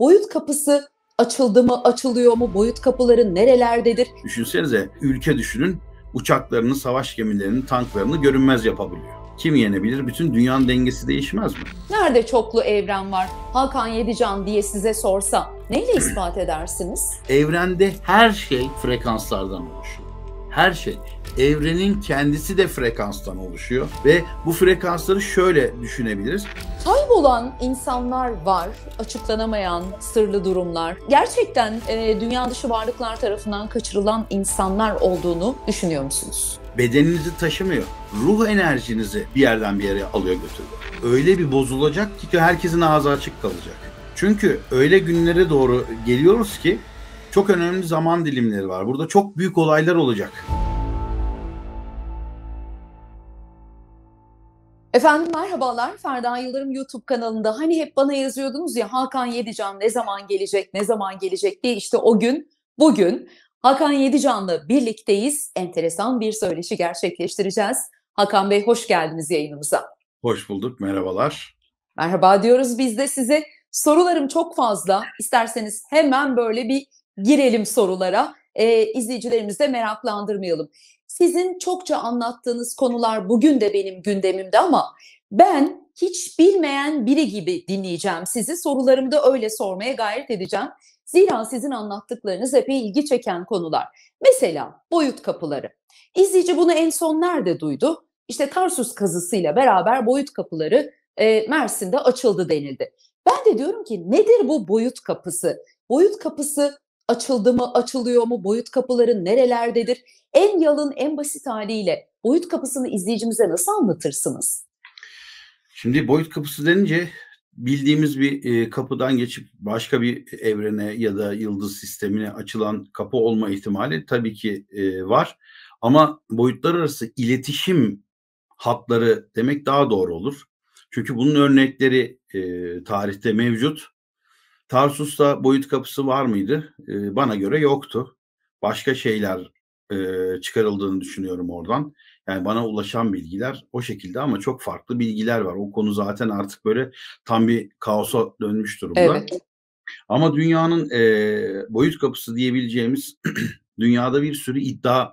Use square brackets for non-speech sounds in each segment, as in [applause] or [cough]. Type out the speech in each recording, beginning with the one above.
Boyut kapısı açıldı mı, açılıyor mu? Boyut kapıları nerelerdedir? Düşünsenize ülke düşünün uçaklarını, savaş gemilerini, tanklarını görünmez yapabiliyor. Kim yenebilir? Bütün dünyanın dengesi değişmez mi? Nerede çoklu evren var? Hakan Yedican diye size sorsa neyle ispat [clears throat] edersiniz? Evrende her şey frekanslardan oluşuyor. Her şey evrenin kendisi de frekanstan oluşuyor ve bu frekansları şöyle düşünebiliriz. Kaybolan insanlar var, açıklanamayan sırlı durumlar. Gerçekten e, dünya dışı varlıklar tarafından kaçırılan insanlar olduğunu düşünüyor musunuz? Bedeninizi taşımıyor. Ruh enerjinizi bir yerden bir yere alıyor götürüyor. Öyle bir bozulacak ki herkesin ağzı açık kalacak. Çünkü öyle günlere doğru geliyoruz ki çok önemli zaman dilimleri var. Burada çok büyük olaylar olacak. Efendim merhabalar. Ferda Yıldırım YouTube kanalında hani hep bana yazıyordunuz ya Hakan Yedican ne zaman gelecek, ne zaman gelecek diye işte o gün, bugün Hakan Yedican'la birlikteyiz. Enteresan bir söyleşi gerçekleştireceğiz. Hakan Bey hoş geldiniz yayınımıza. Hoş bulduk, merhabalar. Merhaba diyoruz biz de size. Sorularım çok fazla. İsterseniz hemen böyle bir girelim sorulara. Ee, izleyicilerimizi de meraklandırmayalım. Sizin çokça anlattığınız konular bugün de benim gündemimde ama ben hiç bilmeyen biri gibi dinleyeceğim sizi. Sorularımı da öyle sormaya gayret edeceğim. Zira sizin anlattıklarınız epey ilgi çeken konular. Mesela boyut kapıları. İzleyici bunu en son nerede duydu? İşte Tarsus kazısıyla beraber boyut kapıları e, Mersin'de açıldı denildi. Ben de diyorum ki nedir bu boyut kapısı? Boyut kapısı açıldı mı, açılıyor mu, boyut kapıları nerelerdedir? En yalın, en basit haliyle boyut kapısını izleyicimize nasıl anlatırsınız? Şimdi boyut kapısı denince bildiğimiz bir e, kapıdan geçip başka bir evrene ya da yıldız sistemine açılan kapı olma ihtimali tabii ki e, var. Ama boyutlar arası iletişim hatları demek daha doğru olur. Çünkü bunun örnekleri e, tarihte mevcut. Tarsus'ta boyut kapısı var mıydı? E, bana göre yoktu. Başka şeyler e, çıkarıldığını düşünüyorum oradan. Yani bana ulaşan bilgiler o şekilde ama çok farklı bilgiler var. O konu zaten artık böyle tam bir kaosa dönmüş durumda. Evet. Ama dünyanın e, boyut kapısı diyebileceğimiz [clears throat] dünyada bir sürü iddia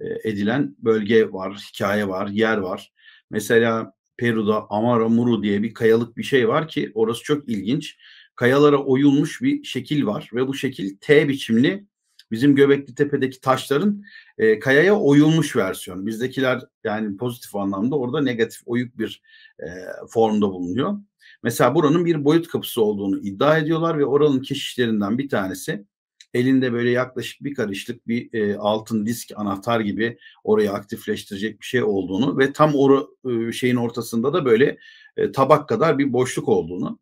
e, edilen bölge var, hikaye var, yer var. Mesela Peru'da Amara Muru diye bir kayalık bir şey var ki orası çok ilginç kayalara oyulmuş bir şekil var ve bu şekil T biçimli bizim Göbekli Tepe'deki taşların e, kayaya oyulmuş versiyonu. Bizdekiler yani pozitif anlamda orada negatif oyuk bir e, formda bulunuyor. Mesela buranın bir boyut kapısı olduğunu iddia ediyorlar ve oranın keşişlerinden bir tanesi elinde böyle yaklaşık bir karışlık bir e, altın disk anahtar gibi orayı aktifleştirecek bir şey olduğunu ve tam o e, şeyin ortasında da böyle e, tabak kadar bir boşluk olduğunu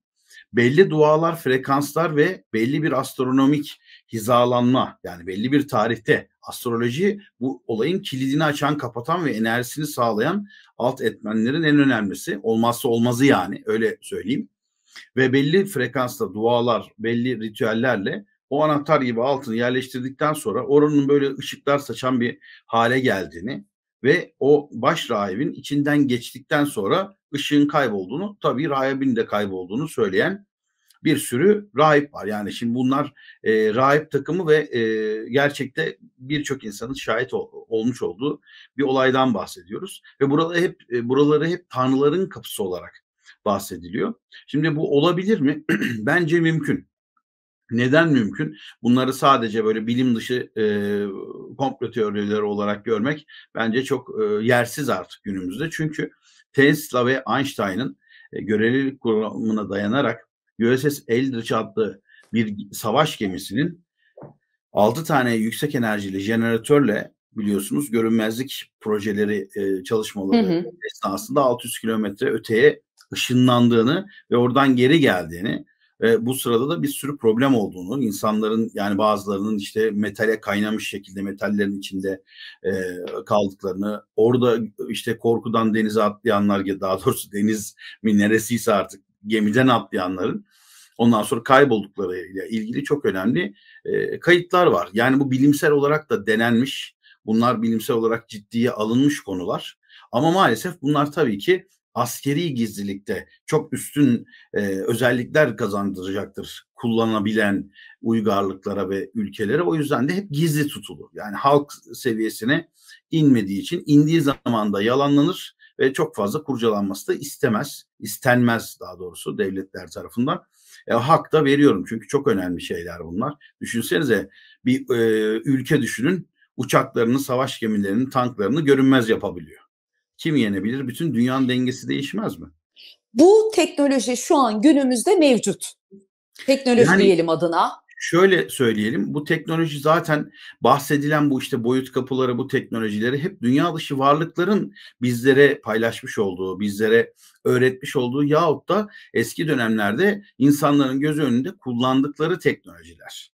belli dualar, frekanslar ve belli bir astronomik hizalanma yani belli bir tarihte astroloji bu olayın kilidini açan, kapatan ve enerjisini sağlayan alt etmenlerin en önemlisi. Olmazsa olmazı yani öyle söyleyeyim. Ve belli frekansta dualar, belli ritüellerle o anahtar gibi altını yerleştirdikten sonra oranın böyle ışıklar saçan bir hale geldiğini ve o baş rahibin içinden geçtikten sonra ışığın kaybolduğunu tabii rahibin de kaybolduğunu söyleyen bir sürü rahip var. Yani şimdi bunlar e, rahip takımı ve e, gerçekte birçok insanın şahit ol, olmuş olduğu bir olaydan bahsediyoruz. Ve buraları hep e, buraları hep tanrıların kapısı olarak bahsediliyor. Şimdi bu olabilir mi? [clears throat] Bence mümkün. Neden mümkün? Bunları sadece böyle bilim dışı e, komplo teorileri olarak görmek bence çok e, yersiz artık günümüzde. Çünkü Tesla ve Einstein'ın e, görelilik kuramına dayanarak USS Eldridge adlı bir savaş gemisinin 6 tane yüksek enerjili jeneratörle biliyorsunuz görünmezlik projeleri e, çalışmaları hı hı. esnasında 600 kilometre öteye ışınlandığını ve oradan geri geldiğini e, bu sırada da bir sürü problem olduğunu, insanların yani bazılarının işte metale kaynamış şekilde metallerin içinde e, kaldıklarını, orada işte korkudan denize atlayanlar daha doğrusu deniz mi neresiyse artık gemiden atlayanların ondan sonra kayboldukları ile ilgili çok önemli e, kayıtlar var. Yani bu bilimsel olarak da denenmiş, bunlar bilimsel olarak ciddiye alınmış konular. Ama maalesef bunlar tabii ki askeri gizlilikte çok üstün e, özellikler kazandıracaktır kullanabilen uygarlıklara ve ülkelere. O yüzden de hep gizli tutulur. Yani halk seviyesine inmediği için indiği zaman da yalanlanır ve çok fazla kurcalanması da istemez, istenmez daha doğrusu devletler tarafından. E, hak da veriyorum çünkü çok önemli şeyler bunlar. Düşünsenize bir e, ülke düşünün uçaklarını, savaş gemilerini, tanklarını görünmez yapabiliyor kim yenebilir? Bütün dünyanın dengesi değişmez mi? Bu teknoloji şu an günümüzde mevcut. Teknoloji yani, diyelim adına. Şöyle söyleyelim. Bu teknoloji zaten bahsedilen bu işte boyut kapıları, bu teknolojileri hep dünya dışı varlıkların bizlere paylaşmış olduğu, bizlere öğretmiş olduğu yahut da eski dönemlerde insanların göz önünde kullandıkları teknolojiler.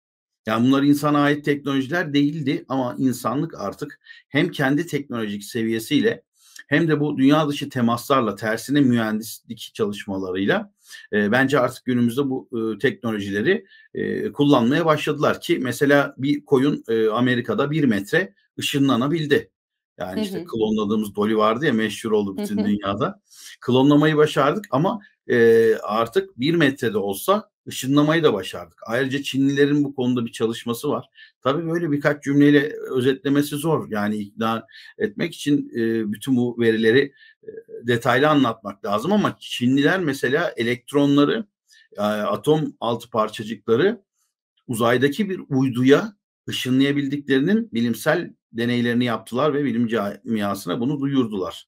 Yani bunlar insana ait teknolojiler değildi ama insanlık artık hem kendi teknolojik seviyesiyle hem de bu dünya dışı temaslarla tersine mühendislik çalışmalarıyla e, bence artık günümüzde bu e, teknolojileri e, kullanmaya başladılar ki mesela bir koyun e, Amerika'da bir metre ışınlanabildi. Yani hı hı. işte klonladığımız Dolly vardı ya meşhur oldu bütün hı hı. dünyada. Klonlamayı başardık ama e, artık bir metrede olsa ışınlamayı da başardık. Ayrıca Çinlilerin bu konuda bir çalışması var. Tabii böyle birkaç cümleyle e, özetlemesi zor. Yani ikna etmek için e, bütün bu verileri e, detaylı anlatmak lazım ama Çinliler mesela elektronları, atom altı parçacıkları uzaydaki bir uyduya ışınlayabildiklerinin bilimsel deneylerini yaptılar ve bilim camiasına bunu duyurdular.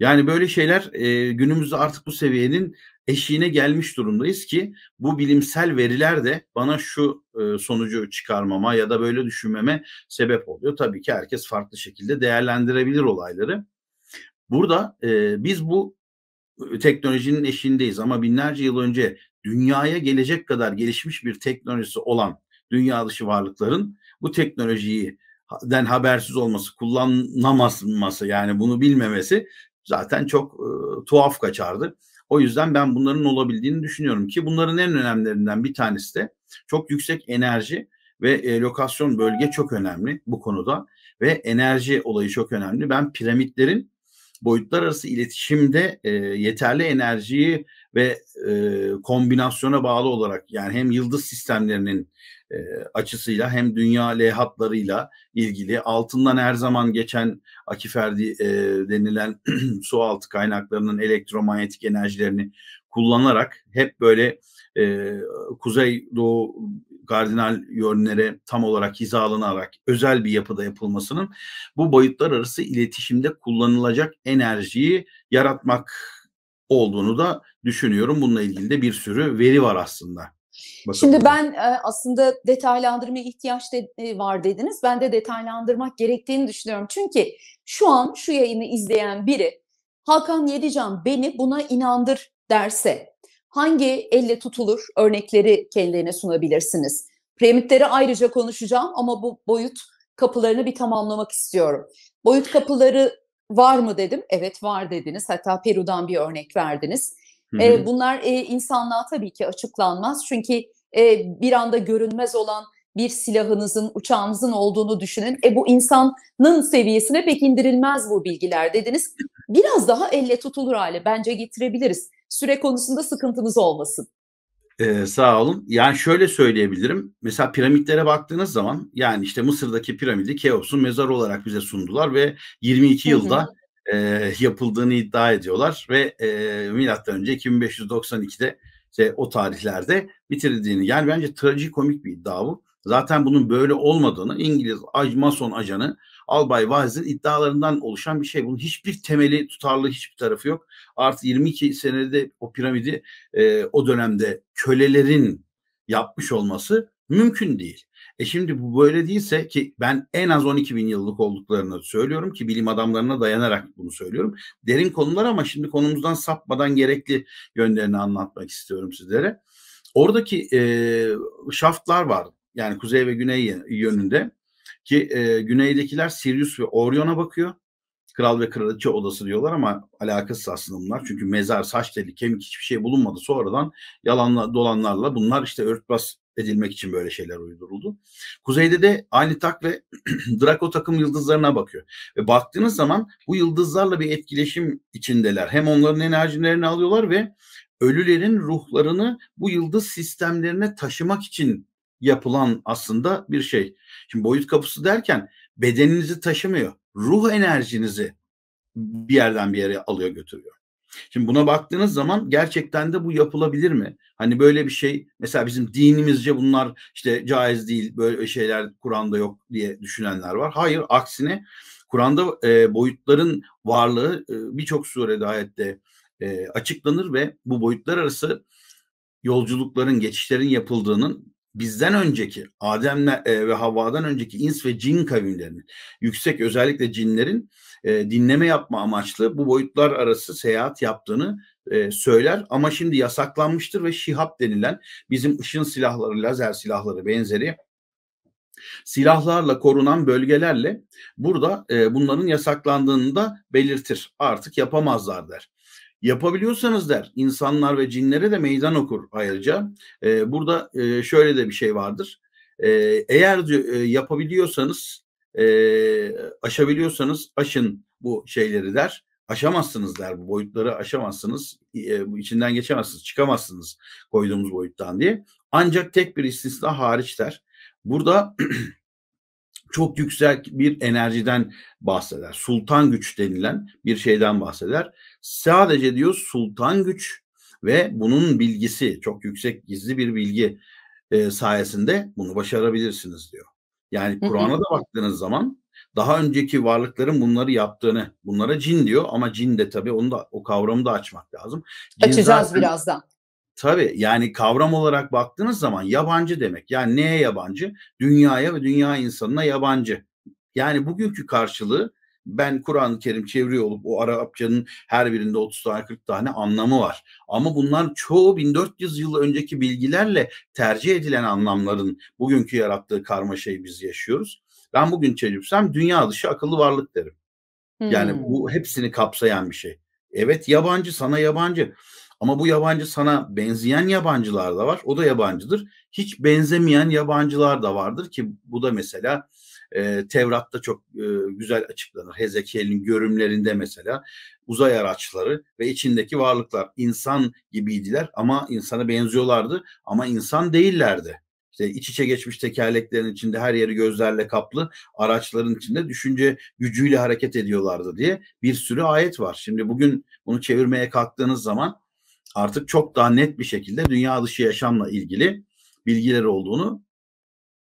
Yani böyle şeyler e, günümüzde artık bu seviyenin eşiğine gelmiş durumdayız ki bu bilimsel veriler de bana şu e, sonucu çıkarmama ya da böyle düşünmeme sebep oluyor. Tabii ki herkes farklı şekilde değerlendirebilir olayları. Burada e, biz bu e, teknolojinin eşiğindeyiz ama binlerce yıl önce dünyaya gelecek kadar gelişmiş bir teknolojisi olan dünya dışı varlıkların bu teknolojiyi den habersiz olması, kullanamaması yani bunu bilmemesi zaten çok e, tuhaf kaçardı. O yüzden ben bunların olabildiğini düşünüyorum ki bunların en önemlilerinden bir tanesi de çok yüksek enerji ve e, lokasyon bölge çok önemli bu konuda ve enerji olayı çok önemli. Ben piramitlerin boyutlar arası iletişimde e, yeterli enerjiyi ve e, kombinasyona bağlı olarak yani hem yıldız sistemlerinin e, açısıyla hem dünya L hatlarıyla ilgili altından her zaman geçen akiferdi e, denilen [clears throat] su altı kaynaklarının elektromanyetik enerjilerini kullanarak hep böyle e, kuzey doğu kardinal yönlere tam olarak hizalanarak özel bir yapıda yapılmasının bu boyutlar arası iletişimde kullanılacak enerjiyi yaratmak olduğunu da düşünüyorum. Bununla ilgili de bir sürü veri var aslında. Bakın Şimdi ben e, aslında detaylandırmaya ihtiyaç de, e, var dediniz. Ben de detaylandırmak gerektiğini düşünüyorum. Çünkü şu an şu yayını izleyen biri Hakan Yedican beni buna inandır derse hangi elle tutulur örnekleri kendilerine sunabilirsiniz? Piramitleri ayrıca konuşacağım ama bu boyut kapılarını bir tamamlamak istiyorum. Boyut kapıları var mı dedim. Evet var dediniz. Hatta Peru'dan bir örnek verdiniz. E, bunlar e, insanlığa tabii ki açıklanmaz. Çünkü e, bir anda görünmez olan bir silahınızın, uçağınızın olduğunu düşünün. E bu insanın seviyesine pek indirilmez bu bilgiler dediniz. Biraz daha elle tutulur hale bence getirebiliriz. Süre konusunda sıkıntımız olmasın. Ee, sağ olun. Yani şöyle söyleyebilirim. Mesela piramitlere baktığınız zaman yani işte Mısır'daki piramidi Keops'un mezarı olarak bize sundular ve 22 yılda e, yapıldığını iddia ediyorlar ve e, milattan önce 2592'de işte o tarihlerde bitirildiğini yani bence trajikomik bir iddia bu. Zaten bunun böyle olmadığını İngiliz Mason ajanı Albay Vaz'ın iddialarından oluşan bir şey. Bunun hiçbir temeli tutarlı hiçbir tarafı yok. Artı 22 senede o piramidi e, o dönemde kölelerin yapmış olması mümkün değil. E şimdi bu böyle değilse ki ben en az 12 bin yıllık olduklarını söylüyorum ki bilim adamlarına dayanarak bunu söylüyorum. Derin konular ama şimdi konumuzdan sapmadan gerekli yönlerini anlatmak istiyorum sizlere. Oradaki e, şaftlar var yani kuzey ve güney yönünde ki e, güneydekiler Sirius ve Orion'a bakıyor kral ve kraliçe odası diyorlar ama alakasız aslında bunlar. Çünkü mezar, saç deli kemik hiçbir şey bulunmadı. Sonradan yalanla dolanlarla bunlar işte örtbas edilmek için böyle şeyler uyduruldu. Kuzeyde de aynı tak ve [clears throat] Draco takım yıldızlarına bakıyor. Ve baktığınız zaman bu yıldızlarla bir etkileşim içindeler. Hem onların enerjilerini alıyorlar ve ölülerin ruhlarını bu yıldız sistemlerine taşımak için yapılan aslında bir şey. Şimdi boyut kapısı derken bedeninizi taşımıyor ruh enerjinizi bir yerden bir yere alıyor götürüyor. Şimdi buna baktığınız zaman gerçekten de bu yapılabilir mi? Hani böyle bir şey mesela bizim dinimizce bunlar işte caiz değil böyle şeyler Kur'an'da yok diye düşünenler var. Hayır aksine Kur'an'da e, boyutların varlığı e, birçok surede ayette e, açıklanır ve bu boyutlar arası yolculukların geçişlerin yapıldığının bizden önceki Adem'le e, ve Havva'dan önceki ins ve cin kavimlerinin yüksek özellikle cinlerin e, dinleme yapma amaçlı bu boyutlar arası seyahat yaptığını e, söyler ama şimdi yasaklanmıştır ve şihab denilen bizim ışın silahları, lazer silahları benzeri silahlarla korunan bölgelerle burada e, bunların yasaklandığını da belirtir. Artık yapamazlar der. Yapabiliyorsanız der insanlar ve cinlere de meydan okur ayrıca. E, burada e, şöyle de bir şey vardır. E, eğer e, yapabiliyorsanız e, aşabiliyorsanız aşın bu şeyleri der. Aşamazsınız der bu boyutları aşamazsınız e, içinden geçemezsiniz çıkamazsınız koyduğumuz boyuttan diye. Ancak tek bir istisna hariç der. Burada [clears throat] çok yüksek bir enerjiden bahseder. Sultan güç denilen bir şeyden bahseder. Sadece diyor sultan güç ve bunun bilgisi çok yüksek gizli bir bilgi e, sayesinde bunu başarabilirsiniz diyor. Yani Kur'an'a da baktığınız zaman daha önceki varlıkların bunları yaptığını, bunlara cin diyor ama cin de tabii onu da o kavramı da açmak lazım. Cin Açacağız zaten, birazdan. Tabii yani kavram olarak baktığınız zaman yabancı demek. Yani neye yabancı? Dünyaya ve dünya insanına yabancı. Yani bugünkü karşılığı ben Kur'an-ı Kerim çeviriyor olup o Arapçanın her birinde 30 tane 40 tane anlamı var. Ama bunlar çoğu 1400 yıl önceki bilgilerle tercih edilen anlamların bugünkü yarattığı karmaşayı biz yaşıyoruz. Ben bugün çevirsem dünya dışı akıllı varlık derim. Yani hmm. bu hepsini kapsayan bir şey. Evet yabancı sana yabancı. Ama bu yabancı sana benzeyen yabancılar da var. O da yabancıdır. Hiç benzemeyen yabancılar da vardır ki bu da mesela e, Tevrat'ta çok e, güzel açıklanır. Hezekiel'in görümlerinde mesela uzay araçları ve içindeki varlıklar insan gibiydiler ama insana benziyorlardı ama insan değillerdi. İşte iç içe geçmiş tekerleklerin içinde her yeri gözlerle kaplı araçların içinde düşünce gücüyle hareket ediyorlardı diye bir sürü ayet var. Şimdi bugün bunu çevirmeye kalktığınız zaman artık çok daha net bir şekilde dünya dışı yaşamla ilgili bilgiler olduğunu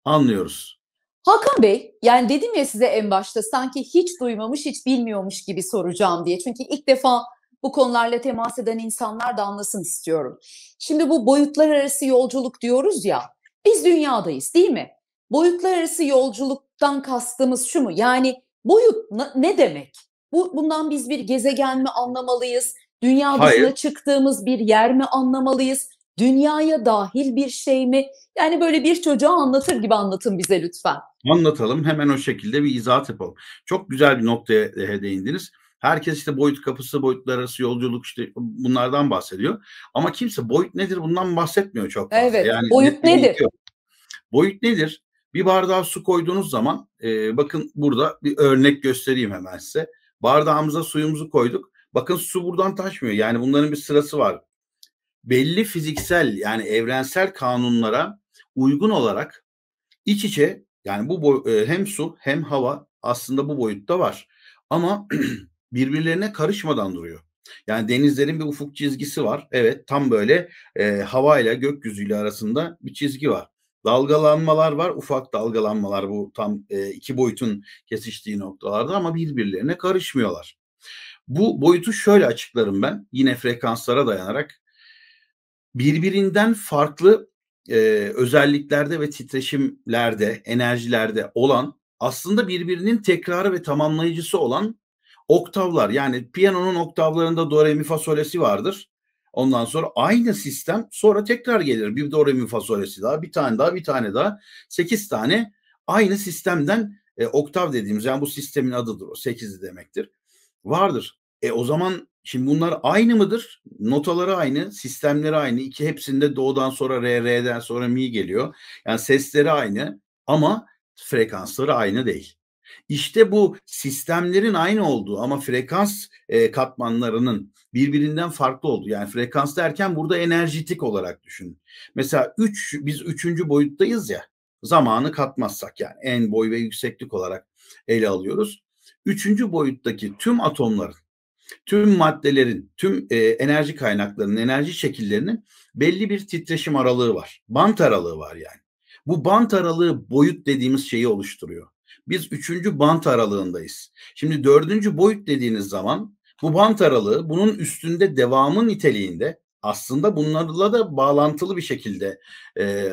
anlıyoruz. Hakan Bey, yani dedim ya size en başta sanki hiç duymamış, hiç bilmiyormuş gibi soracağım diye. Çünkü ilk defa bu konularla temas eden insanlar da anlasın istiyorum. Şimdi bu boyutlar arası yolculuk diyoruz ya. Biz dünyadayız değil mi? Boyutlar arası yolculuktan kastımız şu mu? Yani boyut ne demek? Bu bundan biz bir gezegen mi anlamalıyız? Dünya dışına çıktığımız bir yer mi anlamalıyız? Dünyaya dahil bir şey mi? Yani böyle bir çocuğa anlatır gibi anlatın bize lütfen. Anlatalım hemen o şekilde bir izahat yapalım. Çok güzel bir noktaya e, değindiniz. Herkes işte boyut kapısı, boyutlar arası yolculuk işte bunlardan bahsediyor. Ama kimse boyut nedir bundan bahsetmiyor çok fazla. Evet, yani boyut nedir? nedir? Boyut nedir? Bir bardağa su koyduğunuz zaman e, bakın burada bir örnek göstereyim hemen size. Bardağımıza suyumuzu koyduk. Bakın su buradan taşmıyor. Yani bunların bir sırası var. Belli fiziksel yani evrensel kanunlara uygun olarak iç içe yani bu boy, e, hem su hem hava aslında bu boyutta var. Ama [clears throat] birbirlerine karışmadan duruyor. Yani denizlerin bir ufuk çizgisi var. Evet tam böyle e, hava ile gökyüzüyle arasında bir çizgi var. Dalgalanmalar var. Ufak dalgalanmalar bu tam e, iki boyutun kesiştiği noktalarda ama birbirlerine karışmıyorlar. Bu boyutu şöyle açıklarım ben yine frekanslara dayanarak. Birbirinden farklı e, özelliklerde ve titreşimlerde, enerjilerde olan aslında birbirinin tekrarı ve tamamlayıcısı olan oktavlar yani piyanonun oktavlarında do re mi fa solesi vardır. Ondan sonra aynı sistem sonra tekrar gelir. Bir do re mi fa solesi daha, bir tane daha, bir tane daha. Sekiz tane aynı sistemden e, oktav dediğimiz yani bu sistemin adıdır o. Sekizi demektir vardır. E o zaman şimdi bunlar aynı mıdır? Notaları aynı, sistemleri aynı. İki hepsinde doğudan sonra re, re'den sonra mi geliyor. Yani sesleri aynı ama frekansları aynı değil. İşte bu sistemlerin aynı olduğu ama frekans e, katmanlarının birbirinden farklı olduğu. Yani frekans derken burada enerjitik olarak düşün. Mesela üç, biz üçüncü boyuttayız ya. Zamanı katmazsak yani en boy ve yükseklik olarak ele alıyoruz üçüncü boyuttaki tüm atomların, tüm maddelerin, tüm e, enerji kaynaklarının, enerji şekillerinin belli bir titreşim aralığı var. Bant aralığı var yani. Bu bant aralığı boyut dediğimiz şeyi oluşturuyor. Biz üçüncü bant aralığındayız. Şimdi dördüncü boyut dediğiniz zaman bu bant aralığı bunun üstünde devamı niteliğinde aslında bunlarla da bağlantılı bir şekilde e,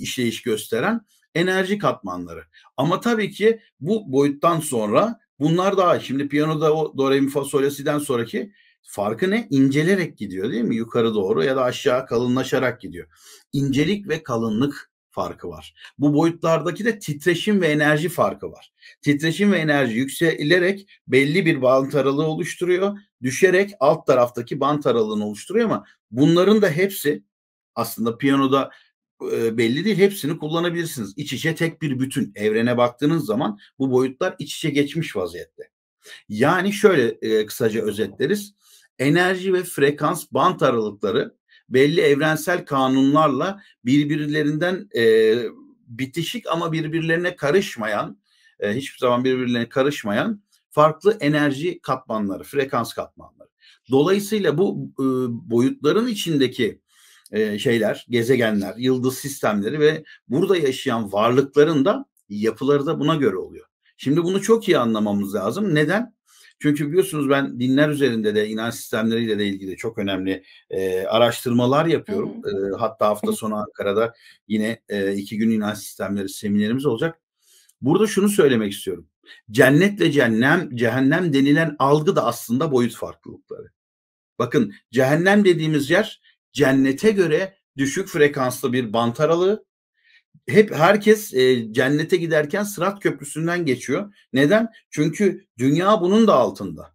işleyiş gösteren enerji katmanları. Ama tabii ki bu boyuttan sonra Bunlar daha şimdi piyanoda o do re mi fa solesi'den sonraki farkı ne? İncelerek gidiyor değil mi? Yukarı doğru ya da aşağı kalınlaşarak gidiyor. İncelik ve kalınlık farkı var. Bu boyutlardaki de titreşim ve enerji farkı var. Titreşim ve enerji yükselerek belli bir bant aralığı oluşturuyor. Düşerek alt taraftaki bant aralığını oluşturuyor ama bunların da hepsi aslında piyanoda e, belli değil. Hepsini kullanabilirsiniz. İç içe tek bir bütün. Evrene baktığınız zaman bu boyutlar iç içe geçmiş vaziyette. Yani şöyle e, kısaca özetleriz. Enerji ve frekans bant aralıkları belli evrensel kanunlarla birbirlerinden e, bitişik ama birbirlerine karışmayan, e, hiçbir zaman birbirlerine karışmayan farklı enerji katmanları, frekans katmanları. Dolayısıyla bu e, boyutların içindeki e, şeyler, gezegenler, yıldız sistemleri ve burada yaşayan varlıkların da yapıları da buna göre oluyor. Şimdi bunu çok iyi anlamamız lazım. Neden? Çünkü biliyorsunuz ben dinler üzerinde de inanç sistemleriyle de ilgili çok önemli e, araştırmalar yapıyorum. E, hatta hafta sonu Ankara'da yine e, iki gün inanç sistemleri seminerimiz olacak. Burada şunu söylemek istiyorum. Cennetle cehennem, cehennem denilen algı da aslında boyut farklılıkları. Bakın cehennem dediğimiz yer cennete göre düşük frekanslı bir bant aralığı. Hep herkes e, cennete giderken Sırat Köprüsü'nden geçiyor. Neden? Çünkü dünya bunun da altında.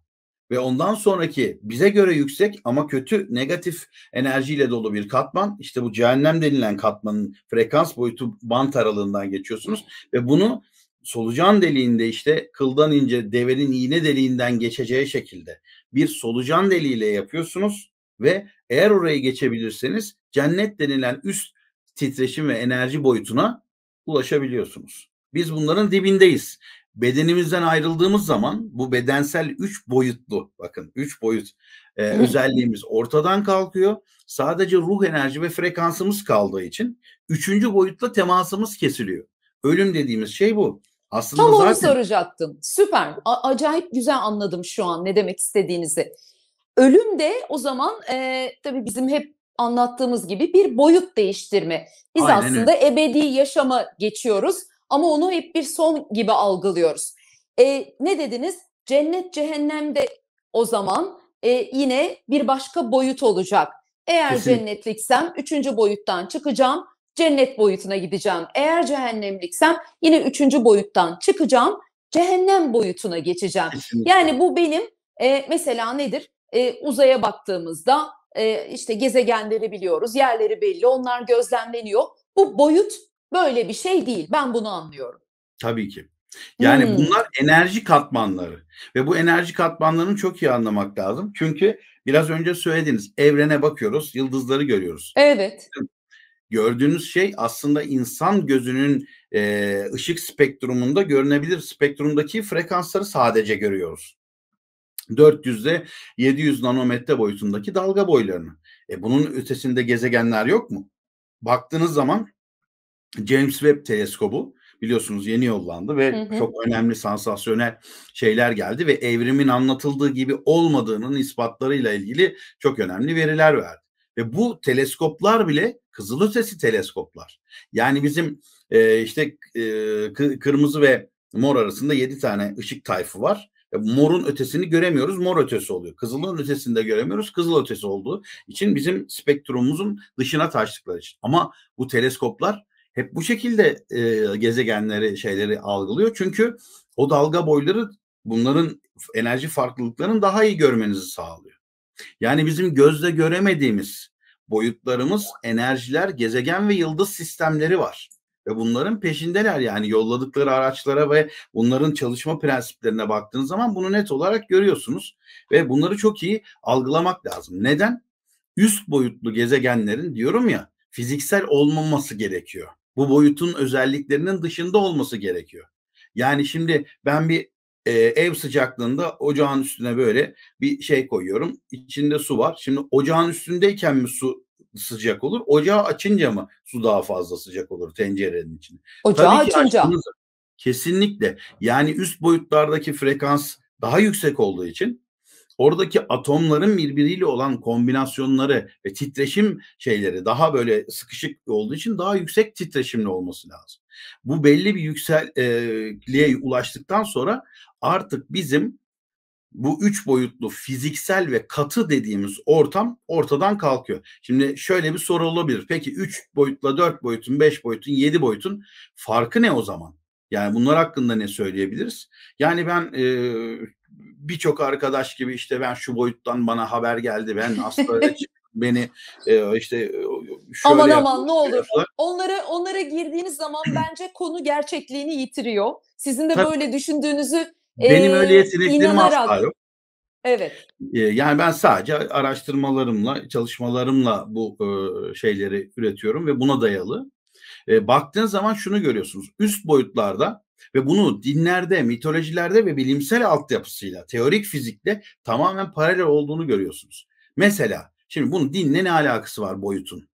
Ve ondan sonraki bize göre yüksek ama kötü negatif enerjiyle dolu bir katman. İşte bu cehennem denilen katmanın frekans boyutu bant aralığından geçiyorsunuz. Ve bunu solucan deliğinde işte kıldan ince devenin iğne deliğinden geçeceği şekilde bir solucan deliğiyle yapıyorsunuz ve eğer orayı geçebilirseniz cennet denilen üst titreşim ve enerji boyutuna ulaşabiliyorsunuz. Biz bunların dibindeyiz. Bedenimizden ayrıldığımız zaman bu bedensel üç boyutlu bakın üç boyut e, özelliğimiz ortadan kalkıyor. Sadece ruh enerji ve frekansımız kaldığı için üçüncü boyutla temasımız kesiliyor. Ölüm dediğimiz şey bu. Aslında Tam zaten... onu soracaktım. Süper. A- acayip güzel anladım şu an ne demek istediğinizi. Ölüm de o zaman e, tabii bizim hep anlattığımız gibi bir boyut değiştirme. Biz Aynen aslında ebedi yaşama geçiyoruz ama onu hep bir son gibi algılıyoruz. E, ne dediniz? Cennet cehennemde o zaman e, yine bir başka boyut olacak. Eğer Kesinlikle. cennetliksem üçüncü boyuttan çıkacağım, cennet boyutuna gideceğim. Eğer cehennemliksem yine üçüncü boyuttan çıkacağım, cehennem boyutuna geçeceğim. Kesinlikle. Yani bu benim e, mesela nedir? e, uzaya baktığımızda e, işte gezegenleri biliyoruz, yerleri belli, onlar gözlemleniyor. Bu boyut böyle bir şey değil. Ben bunu anlıyorum. Tabii ki. Yani hmm. bunlar enerji katmanları ve bu enerji katmanlarını çok iyi anlamak lazım. Çünkü biraz önce söylediğiniz evrene bakıyoruz, yıldızları görüyoruz. Evet. Gördüğünüz şey aslında insan gözünün e, ışık spektrumunda görünebilir spektrumdaki frekansları sadece görüyoruz. 400'de 700 nanometre boyutundaki dalga boylarını. E bunun ötesinde gezegenler yok mu? Baktığınız zaman James Webb teleskobu biliyorsunuz yeni yollandı ve hı hı. çok önemli sansasyonel şeyler geldi ve evrimin anlatıldığı gibi olmadığının ispatlarıyla ilgili çok önemli veriler verdi. Ve bu teleskoplar bile kızılötesi teleskoplar. Yani bizim e, işte e, kırmızı ve mor arasında 7 tane ışık tayfı var e, morun ötesini göremiyoruz. Mor ötesi oluyor. Kızılın ötesini de göremiyoruz. Kızıl ötesi olduğu için bizim spektrumumuzun dışına taştıkları için. Ama bu teleskoplar hep bu şekilde e, gezegenleri şeyleri algılıyor. Çünkü o dalga boyları bunların enerji farklılıklarının daha iyi görmenizi sağlıyor. Yani bizim gözle göremediğimiz boyutlarımız, enerjiler, gezegen ve yıldız sistemleri var ve bunların peşindeler yani yolladıkları araçlara ve bunların çalışma prensiplerine baktığınız zaman bunu net olarak görüyorsunuz ve bunları çok iyi algılamak lazım. Neden? Üst boyutlu gezegenlerin diyorum ya fiziksel olmaması gerekiyor. Bu boyutun özelliklerinin dışında olması gerekiyor. Yani şimdi ben bir e, ev sıcaklığında ocağın üstüne böyle bir şey koyuyorum. İçinde su var. Şimdi ocağın üstündeyken mi su sıcak olur. Ocağı açınca mı su daha fazla sıcak olur tencerenin içinde? Ocağı Tabii açınca. Açtığınız, kesinlikle. Yani üst boyutlardaki frekans daha yüksek olduğu için oradaki atomların birbiriyle olan kombinasyonları ve titreşim şeyleri daha böyle sıkışık olduğu için daha yüksek titreşimli olması lazım. Bu belli bir yüksekliğe ulaştıktan sonra artık bizim bu üç boyutlu fiziksel ve katı dediğimiz ortam ortadan kalkıyor. Şimdi şöyle bir soru olabilir. Peki üç boyutla dört boyutun, beş boyutun, yedi boyutun farkı ne o zaman? Yani bunlar hakkında ne söyleyebiliriz? Yani ben e, birçok arkadaş gibi işte ben şu boyuttan bana haber geldi. Ben [laughs] astroloji beni e, işte e, şöyle aman aman ne olur. Onlara onlara girdiğiniz zaman [clears throat] bence konu gerçekliğini yitiriyor. Sizin de Tabii. böyle düşündüğünüzü benim ee, öyle yeteneklerim asla yok. Evet. Ee, yani ben sadece araştırmalarımla, çalışmalarımla bu e, şeyleri üretiyorum ve buna dayalı. Ee, Baktığınız zaman şunu görüyorsunuz. Üst boyutlarda ve bunu dinlerde, mitolojilerde ve bilimsel altyapısıyla, teorik fizikle tamamen paralel olduğunu görüyorsunuz. Mesela şimdi bunun dinle ne alakası var boyutun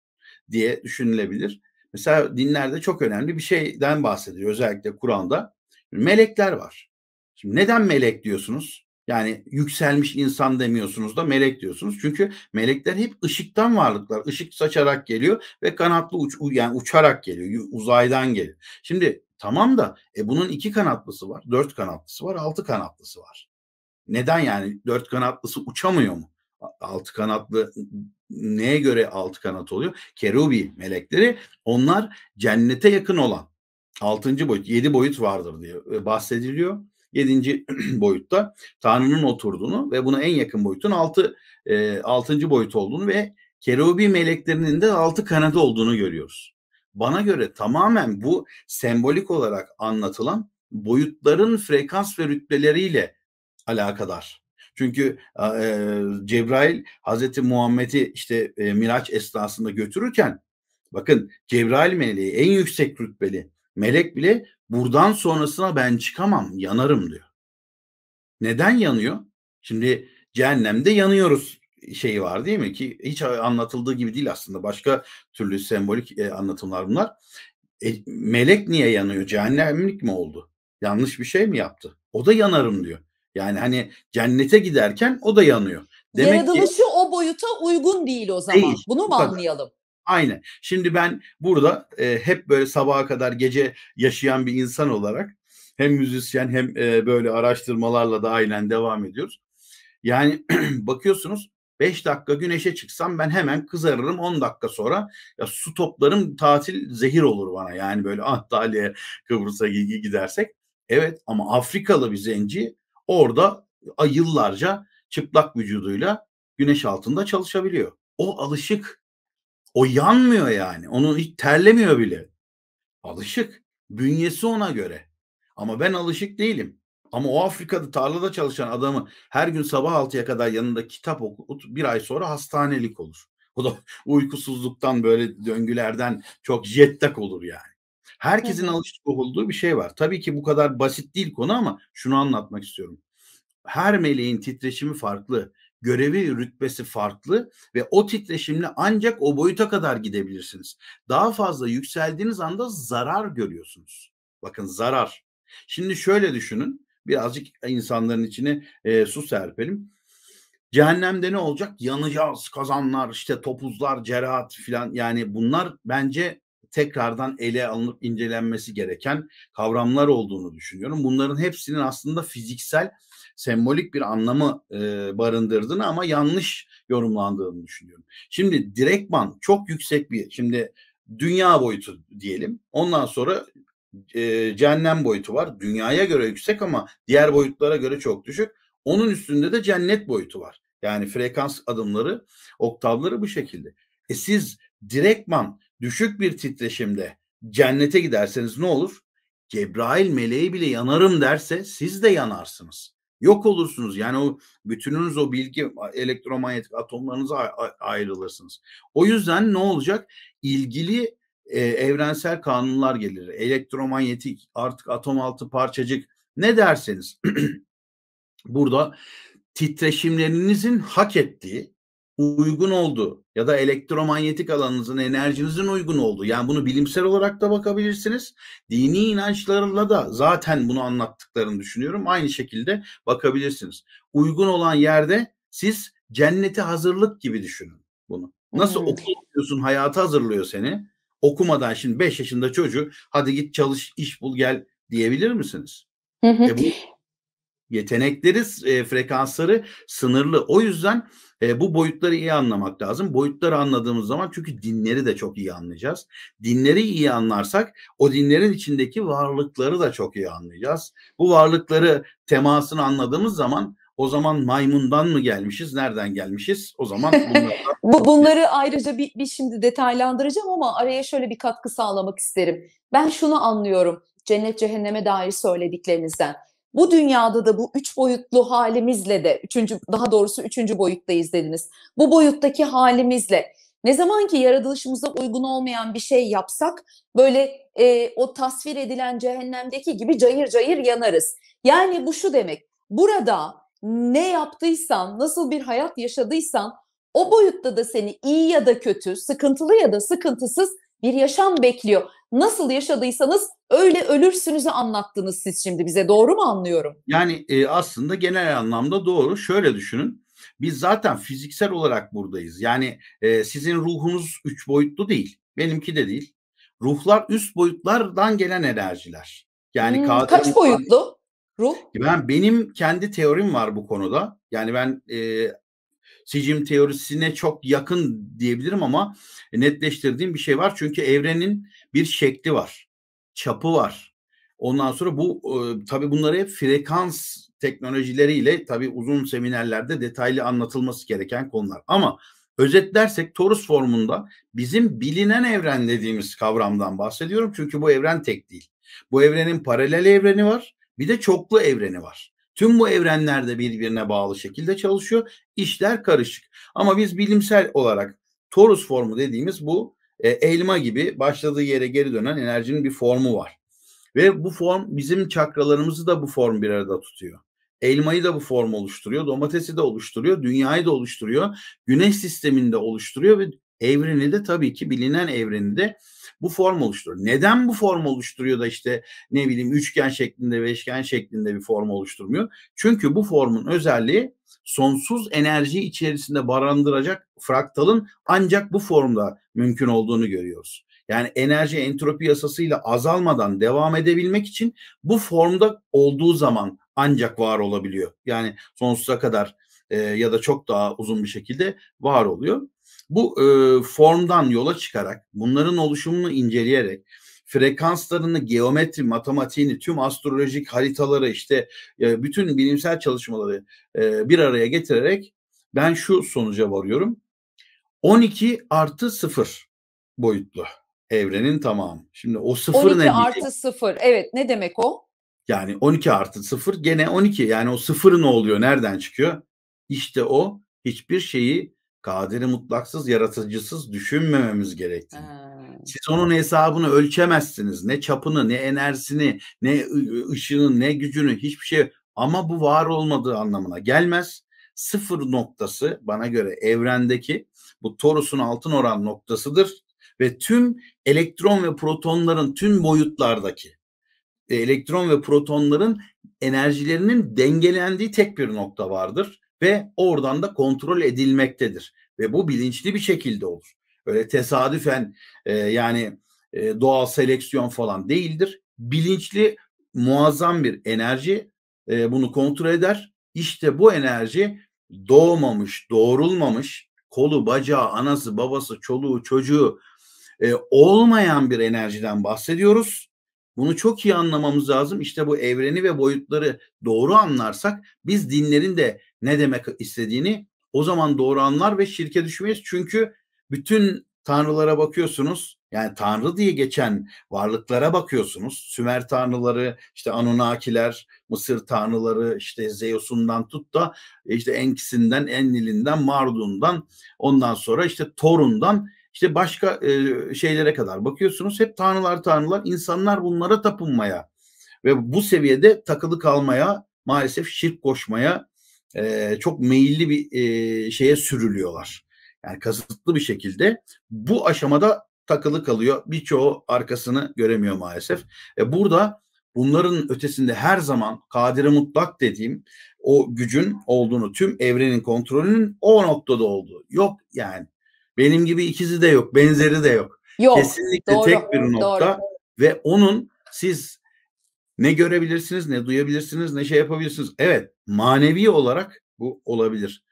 diye düşünülebilir. Mesela dinlerde çok önemli bir şeyden bahsediyor özellikle Kur'an'da. Melekler var. Şimdi neden melek diyorsunuz? Yani yükselmiş insan demiyorsunuz da melek diyorsunuz. Çünkü melekler hep ışıktan varlıklar. Işık saçarak geliyor ve kanatlı uç, yani uçarak geliyor. Uzaydan geliyor. Şimdi tamam da e, bunun iki kanatlısı var, dört kanatlısı var, altı kanatlısı var. Neden yani dört kanatlısı uçamıyor mu? Altı kanatlı neye göre altı kanat oluyor? Kerubi melekleri onlar cennete yakın olan. Altıncı boyut, yedi boyut vardır diye e, bahsediliyor yedinci [clears throat] boyutta Tanrı'nın oturduğunu ve buna en yakın boyutun altı, e, altıncı boyut olduğunu ve kerubi meleklerinin de altı kanadı olduğunu görüyoruz. Bana göre tamamen bu sembolik olarak anlatılan boyutların frekans ve rütbeleriyle alakadar. Çünkü e, Cebrail Hazreti Muhammed'i işte e, Miraç esnasında götürürken bakın Cebrail meleği en yüksek rütbeli Melek bile buradan sonrasına ben çıkamam, yanarım diyor. Neden yanıyor? Şimdi cehennemde yanıyoruz şeyi var değil mi ki hiç anlatıldığı gibi değil aslında başka türlü sembolik e, anlatımlar bunlar. E, melek niye yanıyor? Cehennemlik mi oldu? Yanlış bir şey mi yaptı? O da yanarım diyor. Yani hani cennete giderken o da yanıyor. Demek Yaratılışı ki, o boyuta uygun değil o zaman. Değil, Bunu mu anlayalım? Aynen. Şimdi ben burada e, hep böyle sabaha kadar gece yaşayan bir insan olarak hem müzisyen hem e, böyle araştırmalarla da aynen devam ediyoruz. Yani [clears throat] bakıyorsunuz 5 dakika güneşe çıksam ben hemen kızarırım 10 dakika sonra ya su toplarım tatil zehir olur bana yani böyle Antalya'ya Kıbrıs'a gidersek. Evet ama Afrikalı bir zenci orada yıllarca çıplak vücuduyla güneş altında çalışabiliyor. O alışık o yanmıyor yani. Onun hiç terlemiyor bile. Alışık. Bünyesi ona göre. Ama ben alışık değilim. Ama o Afrika'da tarlada çalışan adamı her gün sabah 6'ya kadar yanında kitap okut bir ay sonra hastanelik olur. O da [laughs] uykusuzluktan böyle döngülerden çok jettak olur yani. Herkesin alışık olduğu bir şey var. Tabii ki bu kadar basit değil konu ama şunu anlatmak istiyorum. Her meleğin titreşimi farklı görevi rütbesi farklı ve o titreşimle ancak o boyuta kadar gidebilirsiniz. Daha fazla yükseldiğiniz anda zarar görüyorsunuz. Bakın zarar. Şimdi şöyle düşünün. Birazcık insanların içine e, su serpelim. Cehennemde ne olacak? Yanacağız, kazanlar, işte topuzlar, cerahat filan. Yani bunlar bence tekrardan ele alınıp incelenmesi gereken kavramlar olduğunu düşünüyorum. Bunların hepsinin aslında fiziksel sembolik bir anlamı e, barındırdığını ama yanlış yorumlandığını düşünüyorum. Şimdi direktman çok yüksek bir şimdi dünya boyutu diyelim. Ondan sonra e, cehennem boyutu var. Dünyaya göre yüksek ama diğer boyutlara göre çok düşük. Onun üstünde de cennet boyutu var. Yani frekans adımları, oktavları bu şekilde. E siz direktman düşük bir titreşimde cennete giderseniz ne olur? Cebrail meleği bile yanarım derse siz de yanarsınız. Yok olursunuz. Yani o bütününüz o bilgi elektromanyetik atomlarınıza ayrılırsınız. O yüzden ne olacak? İlgili e, evrensel kanunlar gelir. Elektromanyetik artık atom altı parçacık ne derseniz [clears throat] burada titreşimlerinizin hak ettiği uygun oldu ya da elektromanyetik alanınızın enerjinizin uygun oldu. Yani bunu bilimsel olarak da bakabilirsiniz. Dini inançlarla da zaten bunu anlattıklarını düşünüyorum. Aynı şekilde bakabilirsiniz. Uygun olan yerde siz cenneti hazırlık gibi düşünün bunu. Nasıl okuyorsun hayata hazırlıyor seni. Okumadan şimdi 5 yaşında çocuğu hadi git çalış iş bul gel diyebilir misiniz? E bu yetenekleri, e, frekansları sınırlı. O yüzden e, bu boyutları iyi anlamak lazım. Boyutları anladığımız zaman çünkü dinleri de çok iyi anlayacağız. Dinleri iyi anlarsak o dinlerin içindeki varlıkları da çok iyi anlayacağız. Bu varlıkları temasını anladığımız zaman o zaman maymundan mı gelmişiz? Nereden gelmişiz? O zaman [laughs] bunları, Bu, bunları ayrıca bir, bir şimdi detaylandıracağım ama araya şöyle bir katkı sağlamak isterim. Ben şunu anlıyorum cennet cehenneme dair söylediklerinizden. Bu dünyada da bu üç boyutlu halimizle de, üçüncü, daha doğrusu üçüncü boyuttayız dediniz. Bu boyuttaki halimizle ne zaman ki yaratılışımıza uygun olmayan bir şey yapsak böyle e, o tasvir edilen cehennemdeki gibi cayır cayır yanarız. Yani bu şu demek, burada ne yaptıysan, nasıl bir hayat yaşadıysan o boyutta da seni iyi ya da kötü, sıkıntılı ya da sıkıntısız bir yaşam bekliyor nasıl yaşadıysanız öyle ölürsünüzü anlattınız siz şimdi bize doğru mu anlıyorum? Yani e, aslında genel anlamda doğru. Şöyle düşünün. Biz zaten fiziksel olarak buradayız. Yani e, sizin ruhunuz üç boyutlu değil. Benimki de değil. Ruhlar üst boyutlardan gelen enerjiler. Yani hmm, kaç boyutlu? Ruh? Ben benim kendi teorim var bu konuda. Yani ben e, sicim teorisine çok yakın diyebilirim ama netleştirdiğim bir şey var. Çünkü evrenin bir şekli var. Çapı var. Ondan sonra bu e, tabii bunları hep frekans teknolojileriyle tabii uzun seminerlerde detaylı anlatılması gereken konular. Ama özetlersek torus formunda bizim bilinen evren dediğimiz kavramdan bahsediyorum. Çünkü bu evren tek değil. Bu evrenin paralel evreni var. Bir de çoklu evreni var. Tüm bu evrenler de birbirine bağlı şekilde çalışıyor. İşler karışık. Ama biz bilimsel olarak torus formu dediğimiz bu e, elma gibi başladığı yere geri dönen enerjinin bir formu var. Ve bu form bizim çakralarımızı da bu form bir arada tutuyor. Elmayı da bu form oluşturuyor, domatesi de oluşturuyor, dünyayı da oluşturuyor, güneş Sisteminde oluşturuyor ve evreni de tabii ki bilinen evreni de bu form oluşturur. Neden bu form oluşturuyor da işte ne bileyim üçgen şeklinde, beşgen şeklinde bir form oluşturmuyor? Çünkü bu formun özelliği sonsuz enerji içerisinde barındıracak fraktalın ancak bu formda mümkün olduğunu görüyoruz. Yani enerji entropi yasasıyla azalmadan devam edebilmek için bu formda olduğu zaman ancak var olabiliyor. Yani sonsuza kadar e, ya da çok daha uzun bir şekilde var oluyor. Bu e, formdan yola çıkarak bunların oluşumunu inceleyerek frekanslarını, geometri, matematiğini, tüm astrolojik haritaları işte e, bütün bilimsel çalışmaları e, bir araya getirerek ben şu sonuca varıyorum. 12 artı 0 boyutlu evrenin tamamı. Şimdi o sıfır 12 ne? 12 artı 0 evet ne demek o? Yani 12 artı 0 gene 12 yani o 0 ne oluyor nereden çıkıyor? İşte o hiçbir şeyi kadiri mutlaksız, yaratıcısız düşünmememiz gerektiğini. Ha. Siz onun hesabını ölçemezsiniz. Ne çapını, ne enerjisini, ne ışığını, ne gücünü hiçbir şey. Ama bu var olmadığı anlamına gelmez. Sıfır noktası bana göre evrendeki bu Torus'un altın oran noktasıdır ve tüm elektron ve protonların tüm boyutlardaki e, elektron ve protonların enerjilerinin dengelendiği tek bir nokta vardır ve oradan da kontrol edilmektedir. Ve bu bilinçli bir şekilde olur. Öyle tesadüfen e, yani e, doğal seleksiyon falan değildir. Bilinçli muazzam bir enerji e, bunu kontrol eder. İşte bu enerji doğmamış, doğrulmamış, kolu, bacağı, anası, babası, çoluğu, çocuğu e, olmayan bir enerjiden bahsediyoruz. Bunu çok iyi anlamamız lazım. İşte bu evreni ve boyutları doğru anlarsak biz dinlerin de ne demek istediğini o zaman doğru anlar ve şirke düşmeyiz. Çünkü bütün tanrılara bakıyorsunuz. Yani tanrı diye geçen varlıklara bakıyorsunuz. Sümer tanrıları, işte Anunnakiler, Mısır tanrıları, işte Zeus'undan tut da işte Enkis'inden, Enlil'inden, Mardun'dan, ondan sonra işte Torun'dan işte başka e, şeylere kadar bakıyorsunuz. Hep tanrılar tanrılar insanlar bunlara tapınmaya ve bu seviyede takılı kalmaya maalesef şirk koşmaya e, çok meyilli bir e, şeye sürülüyorlar. Yani kasıtlı bir şekilde bu aşamada takılı kalıyor. Birçoğu arkasını göremiyor maalesef. E, burada bunların ötesinde her zaman kadiri mutlak dediğim o gücün olduğunu, tüm evrenin kontrolünün o noktada olduğu. Yok yani benim gibi ikizi de yok, benzeri de yok. yok Kesinlikle doğru, tek bir nokta doğru. ve onun siz ne görebilirsiniz, ne duyabilirsiniz, ne şey yapabilirsiniz. Evet, manevi olarak bu olabilir.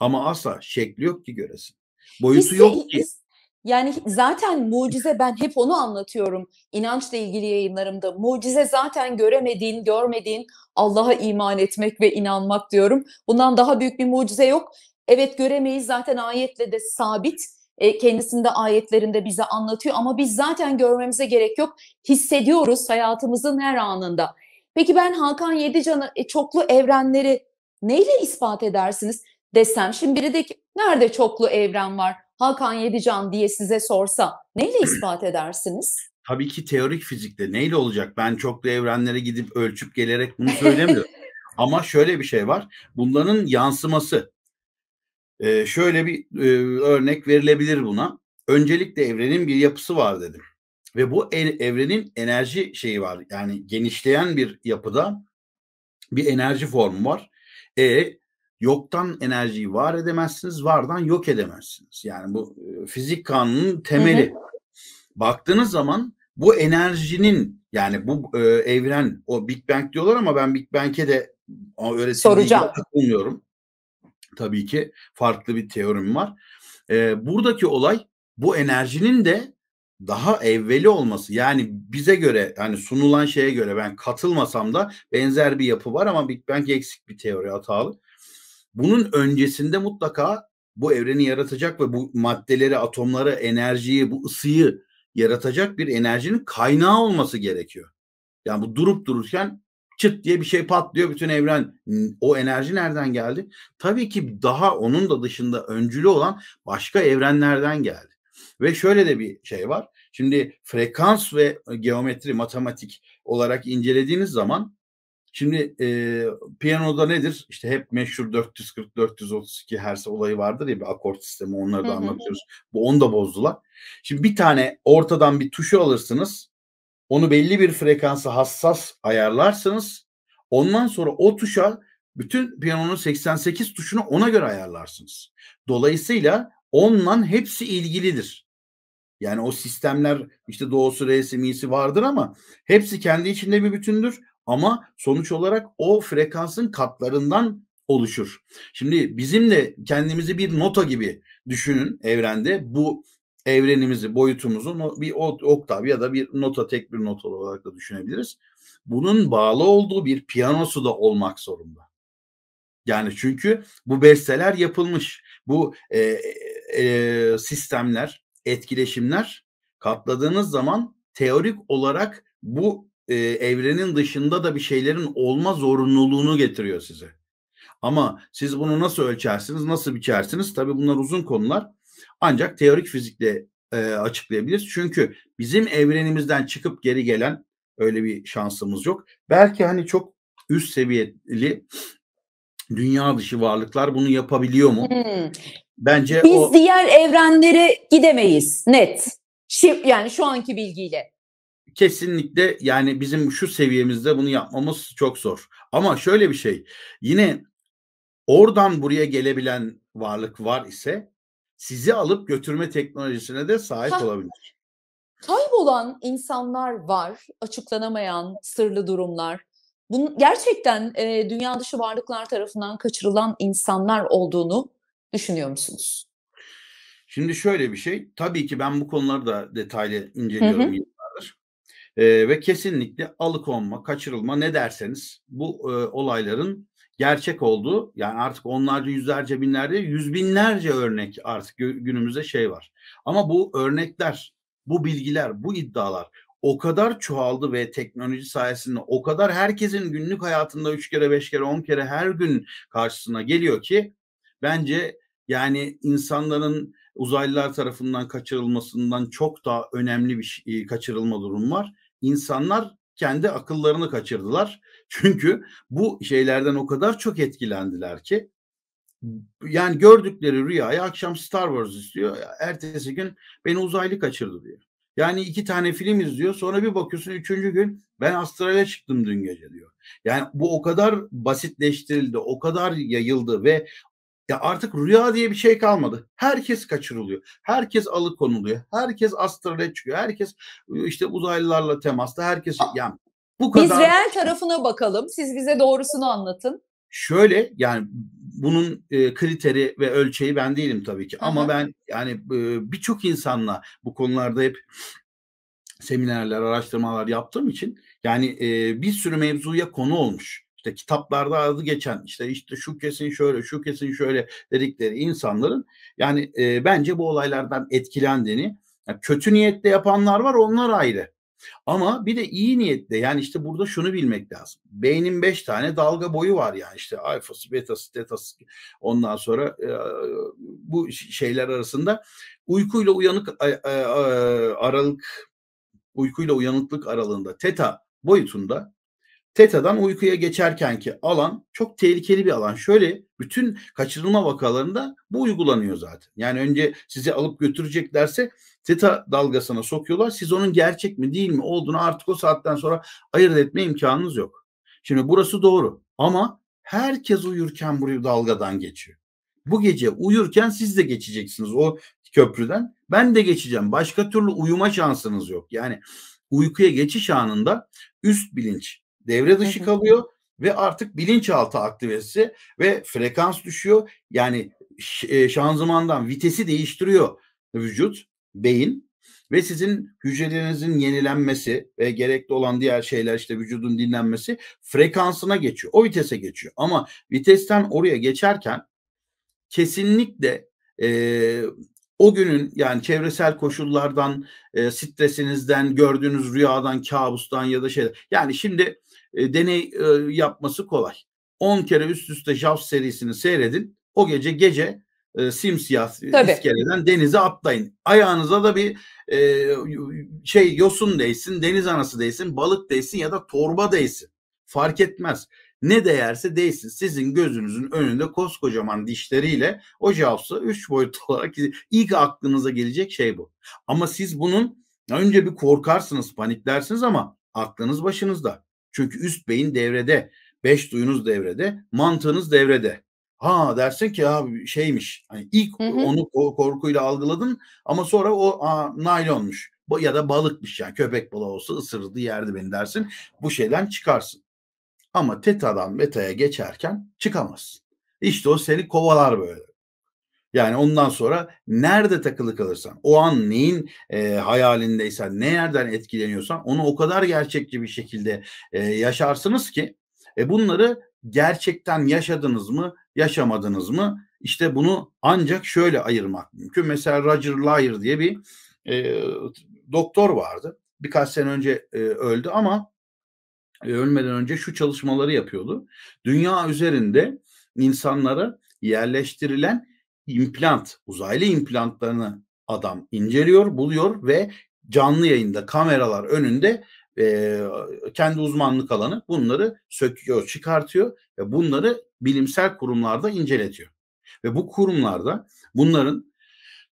Ama asla şekli yok ki göresin. Boyutu Hissi, yok ki. His, yani zaten mucize ben hep onu anlatıyorum inançla ilgili yayınlarımda. Mucize zaten göremediğin, görmediğin Allah'a iman etmek ve inanmak diyorum. Bundan daha büyük bir mucize yok. Evet göremeyiz zaten ayetle de sabit. E, kendisinde ayetlerinde bize anlatıyor ama biz zaten görmemize gerek yok. Hissediyoruz hayatımızın her anında. Peki ben Hakan Yedican'ı e, çoklu evrenleri neyle ispat edersiniz desem. Şimdi biri de ki nerede çoklu evren var Hakan Yedican diye size sorsa neyle ispat edersiniz? Tabii ki teorik fizikte neyle olacak? Ben çoklu evrenlere gidip ölçüp gelerek bunu söylemiyorum. [laughs] Ama şöyle bir şey var. Bunların yansıması. E, şöyle bir e, örnek verilebilir buna. Öncelikle evrenin bir yapısı var dedim. Ve bu e, evrenin enerji şeyi var. Yani genişleyen bir yapıda bir enerji formu var. E yoktan enerjiyi var edemezsiniz, vardan yok edemezsiniz. Yani bu e, fizik kanunun temeli. Hı hı. Baktığınız zaman bu enerjinin yani bu e, evren o Big Bang diyorlar ama ben Big Bang'e de öyle soracağım tabii ki farklı bir teorim var. E, buradaki olay bu enerjinin de daha evveli olması yani bize göre hani sunulan şeye göre ben katılmasam da benzer bir yapı var ama Big Bang eksik bir teori hatalı. Bunun öncesinde mutlaka bu evreni yaratacak ve bu maddeleri, atomları, enerjiyi, bu ısıyı yaratacak bir enerjinin kaynağı olması gerekiyor. Yani bu durup dururken çıt diye bir şey patlıyor bütün evren. O enerji nereden geldi? Tabii ki daha onun da dışında öncülü olan başka evrenlerden geldi. Ve şöyle de bir şey var. Şimdi frekans ve e, geometri matematik olarak incelediğiniz zaman şimdi e, piyanoda nedir? İşte hep meşhur 440-432 hertz olayı vardır ya bir akort sistemi onları da anlatıyoruz. Bu onu da bozdular. Şimdi bir tane ortadan bir tuşu alırsınız onu belli bir frekansa hassas ayarlarsınız. Ondan sonra o tuşa bütün piyanonun 88 tuşunu ona göre ayarlarsınız. Dolayısıyla onunla hepsi ilgilidir. Yani o sistemler işte doğusu, re'si, mi'si vardır ama hepsi kendi içinde bir bütündür. Ama sonuç olarak o frekansın katlarından oluşur. Şimdi bizim de kendimizi bir nota gibi düşünün evrende. Bu evrenimizi, boyutumuzu bir oktav ya da bir nota tek bir not olarak da düşünebiliriz. Bunun bağlı olduğu bir piyanosu da olmak zorunda. Yani çünkü bu besteler yapılmış. Bu e, e, sistemler, etkileşimler katladığınız zaman teorik olarak bu e, evrenin dışında da bir şeylerin olma zorunluluğunu getiriyor size. Ama siz bunu nasıl ölçersiniz, nasıl biçersiniz? Tabii bunlar uzun konular. Ancak teorik fizikle e, açıklayabiliriz. Çünkü bizim evrenimizden çıkıp geri gelen öyle bir şansımız yok. Belki hani çok üst seviyeli dünya dışı varlıklar bunu yapabiliyor mu? Hmm. Bence biz o... diğer evrenlere gidemeyiz net. Şimdi, yani şu anki bilgiyle. Kesinlikle yani bizim şu seviyemizde bunu yapmamız çok zor. Ama şöyle bir şey yine oradan buraya gelebilen varlık var ise sizi alıp götürme teknolojisine de sahip Kay- olabilir. Kaybolan insanlar var, açıklanamayan sırlı durumlar. Bunun gerçekten e, dünya dışı varlıklar tarafından kaçırılan insanlar olduğunu düşünüyor musunuz? Şimdi şöyle bir şey, tabii ki ben bu konuları da detaylı inceliyorum hı hı. yıllardır. E, ve kesinlikle alıkonma, kaçırılma ne derseniz bu e, olayların gerçek oldu. Yani artık onlarca, yüzlerce, binlerce, yüz binlerce örnek artık günümüzde şey var. Ama bu örnekler, bu bilgiler, bu iddialar o kadar çoğaldı ve teknoloji sayesinde o kadar herkesin günlük hayatında üç kere, beş kere, on kere her gün karşısına geliyor ki bence yani insanların uzaylılar tarafından kaçırılmasından çok daha önemli bir şey, kaçırılma durum var. İnsanlar kendi akıllarını kaçırdılar. [laughs] Çünkü bu şeylerden o kadar çok etkilendiler ki yani gördükleri rüyayı akşam Star Wars istiyor. Ertesi gün beni uzaylı kaçırdı diyor. Yani iki tane film izliyor. Sonra bir bakıyorsun üçüncü gün ben astrale çıktım dün gece diyor. Yani bu o kadar basitleştirildi, o kadar yayıldı ve ya artık rüya diye bir şey kalmadı. Herkes kaçırılıyor. Herkes alıkonuluyor. Herkes astrale çıkıyor. Herkes işte uzaylılarla temasta. Herkes yani bu kadar. Biz real tarafına bakalım. Siz bize doğrusunu anlatın. Şöyle yani bunun e, kriteri ve ölçeği ben değilim tabii ki. Aha. Ama ben yani e, birçok insanla bu konularda hep seminerler, araştırmalar yaptığım için yani e, bir sürü mevzuya konu olmuş işte kitaplarda adı geçen işte işte şu kesin şöyle şu kesin şöyle dedikleri insanların yani e, bence bu olaylardan etkilendiğini yani kötü niyetle yapanlar var onlar ayrı. Ama bir de iyi niyetle yani işte burada şunu bilmek lazım. Beynin beş tane dalga boyu var yani işte alfası, betası, tetası ondan sonra e, bu şeyler arasında uykuyla uyanık e, e, aralık uykuyla uyanıklık aralığında teta boyutunda Teta'dan uykuya geçerkenki alan çok tehlikeli bir alan. Şöyle bütün kaçırılma vakalarında bu uygulanıyor zaten. Yani önce sizi alıp götüreceklerse teta dalgasına sokuyorlar. Siz onun gerçek mi değil mi olduğunu artık o saatten sonra ayırt etme imkanınız yok. Şimdi burası doğru ama herkes uyurken buraya dalgadan geçiyor. Bu gece uyurken siz de geçeceksiniz o köprüden. Ben de geçeceğim. Başka türlü uyuma şansınız yok. Yani uykuya geçiş anında üst bilinç devre dışı kalıyor ve artık bilinçaltı aktivesi ve frekans düşüyor. Yani e, şanzımandan vitesi değiştiriyor vücut, beyin ve sizin hücrelerinizin yenilenmesi ve gerekli olan diğer şeyler işte vücudun dinlenmesi frekansına geçiyor. O vitese geçiyor. Ama vitesten oraya geçerken kesinlikle e, o günün yani çevresel koşullardan, e, stresinizden, gördüğünüz rüyadan, kabustan ya da şeyler. Yani şimdi e, deney e, yapması kolay. 10 kere üst üste Jaws serisini seyredin. O gece gece e, simsiyah e, Tabii. iskeleden denize atlayın. Ayağınıza da bir e, şey yosun değsin, deniz anası değsin, balık değsin ya da torba değsin. Fark etmez. Ne değerse değsin. Sizin gözünüzün önünde koskocaman dişleriyle o Jaws'ı üç boyut [laughs] olarak ilk aklınıza gelecek şey bu. Ama siz bunun önce bir korkarsınız, paniklersiniz ama aklınız başınızda. Çünkü üst beyin devrede, beş duyunuz devrede, mantığınız devrede. Ha dersin ki abi şeymiş. Hani ilk hı hı. onu korkuyla algıladın ama sonra o aa, naylonmuş ya da balıkmış yani köpek balığı olsa ısırırdı yerdi beni dersin. Bu şeyden çıkarsın. Ama tetadan metaya geçerken çıkamazsın. İşte o seni kovalar böyle. Yani ondan sonra nerede takılı kalırsan, o an neyin e, hayalindeysen, ne yerden etkileniyorsan onu o kadar gerçekçi bir şekilde e, yaşarsınız ki e, bunları gerçekten yaşadınız mı, yaşamadınız mı? İşte bunu ancak şöyle ayırmak mümkün. Mesela Roger Lyer diye bir e, doktor vardı. Birkaç sene önce e, öldü ama e, ölmeden önce şu çalışmaları yapıyordu. Dünya üzerinde insanlara yerleştirilen implant, uzaylı implantlarını adam inceliyor, buluyor ve canlı yayında kameralar önünde e, kendi uzmanlık alanı bunları söküyor, çıkartıyor ve bunları bilimsel kurumlarda inceletiyor. Ve bu kurumlarda bunların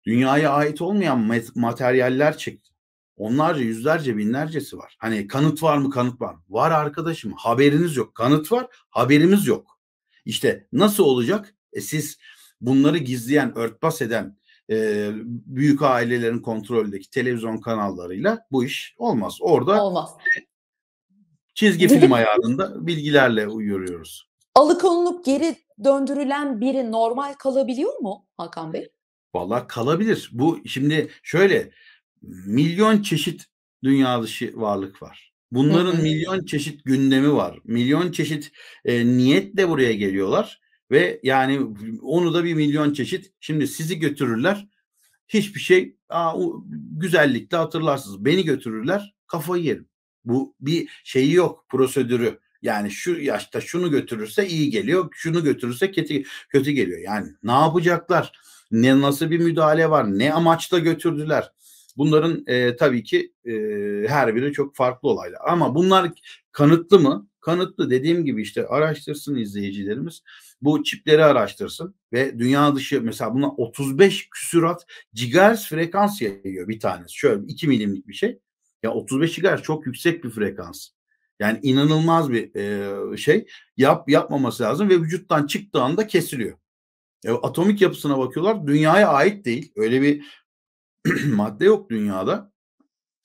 dünyaya ait olmayan materyaller çıktı. Onlarca, yüzlerce, binlercesi var. Hani kanıt var mı? Kanıt var mı? Var arkadaşım. Haberiniz yok. Kanıt var, haberimiz yok. İşte nasıl olacak? E siz bunları gizleyen, örtbas eden e, büyük ailelerin kontrolündeki televizyon kanallarıyla bu iş olmaz. Orada olmaz. çizgi film ayarında bilgilerle yürüyoruz. Alıkonulup geri döndürülen biri normal kalabiliyor mu Hakan Bey? Vallahi kalabilir. Bu şimdi şöyle milyon çeşit dünya dışı varlık var. Bunların milyon çeşit gündemi var. Milyon çeşit e, niyetle buraya geliyorlar. Ve yani onu da bir milyon çeşit. Şimdi sizi götürürler. Hiçbir şey aa, güzellikle hatırlarsınız. Beni götürürler. Kafayı yerim. Bu bir şeyi yok prosedürü. Yani şu yaşta şunu götürürse iyi geliyor, şunu götürürse kötü kötü geliyor. Yani ne yapacaklar? Ne nasıl bir müdahale var? Ne amaçla götürdüler? Bunların e, tabii ki e, her biri çok farklı olaylar. Ama bunlar kanıtlı mı? Kanıtlı dediğim gibi işte araştırsın izleyicilerimiz bu çipleri araştırsın ve dünya dışı mesela buna 35 küsurat gigahertz frekans yayıyor bir tanesi. Şöyle 2 milimlik bir şey. Ya 35 gigahertz çok yüksek bir frekans. Yani inanılmaz bir e, şey. Yap yapmaması lazım ve vücuttan çıktığı anda kesiliyor. E, atomik yapısına bakıyorlar. Dünyaya ait değil. Öyle bir [clears throat] madde yok dünyada.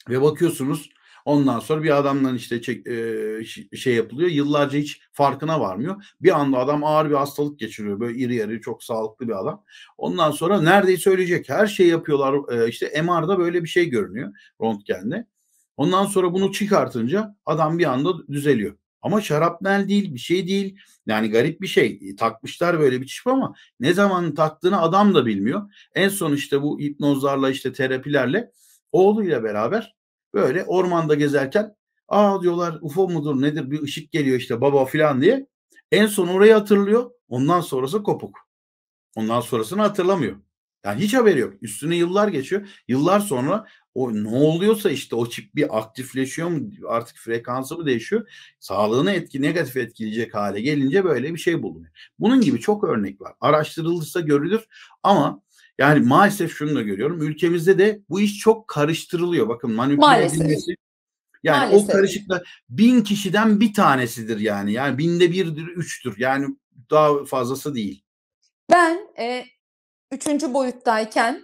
Ve bakıyorsunuz Ondan sonra bir adamdan işte çek, e, şey yapılıyor. Yıllarca hiç farkına varmıyor. Bir anda adam ağır bir hastalık geçiriyor. Böyle iri yarı çok sağlıklı bir adam. Ondan sonra neredeyse ölecek. Her şey yapıyorlar. E, işte MR'da böyle bir şey görünüyor röntgende. Ondan sonra bunu çıkartınca adam bir anda düzeliyor. Ama şarapnel değil bir şey değil. Yani garip bir şey. E, takmışlar böyle bir çip ama ne zaman taktığını adam da bilmiyor. En son işte bu hipnozlarla işte terapilerle oğluyla beraber Böyle ormanda gezerken aa diyorlar UFO mudur nedir bir ışık geliyor işte baba filan diye. En son orayı hatırlıyor. Ondan sonrası kopuk. Ondan sonrasını hatırlamıyor. Yani hiç haberi yok. Üstüne yıllar geçiyor. Yıllar sonra o ne oluyorsa işte o çip bir aktifleşiyor mu artık frekansı mı değişiyor? Sağlığını etki negatif etkileyecek hale gelince böyle bir şey bulunuyor. Bunun gibi çok örnek var. Araştırılırsa görülür ama yani maalesef şunu da görüyorum. Ülkemizde de bu iş çok karıştırılıyor. Bakın manipüle edilmesi. Yani maalesef. o karışıkla bin kişiden bir tanesidir yani. Yani binde birdir, üçtür. Yani daha fazlası değil. Ben e, üçüncü boyuttayken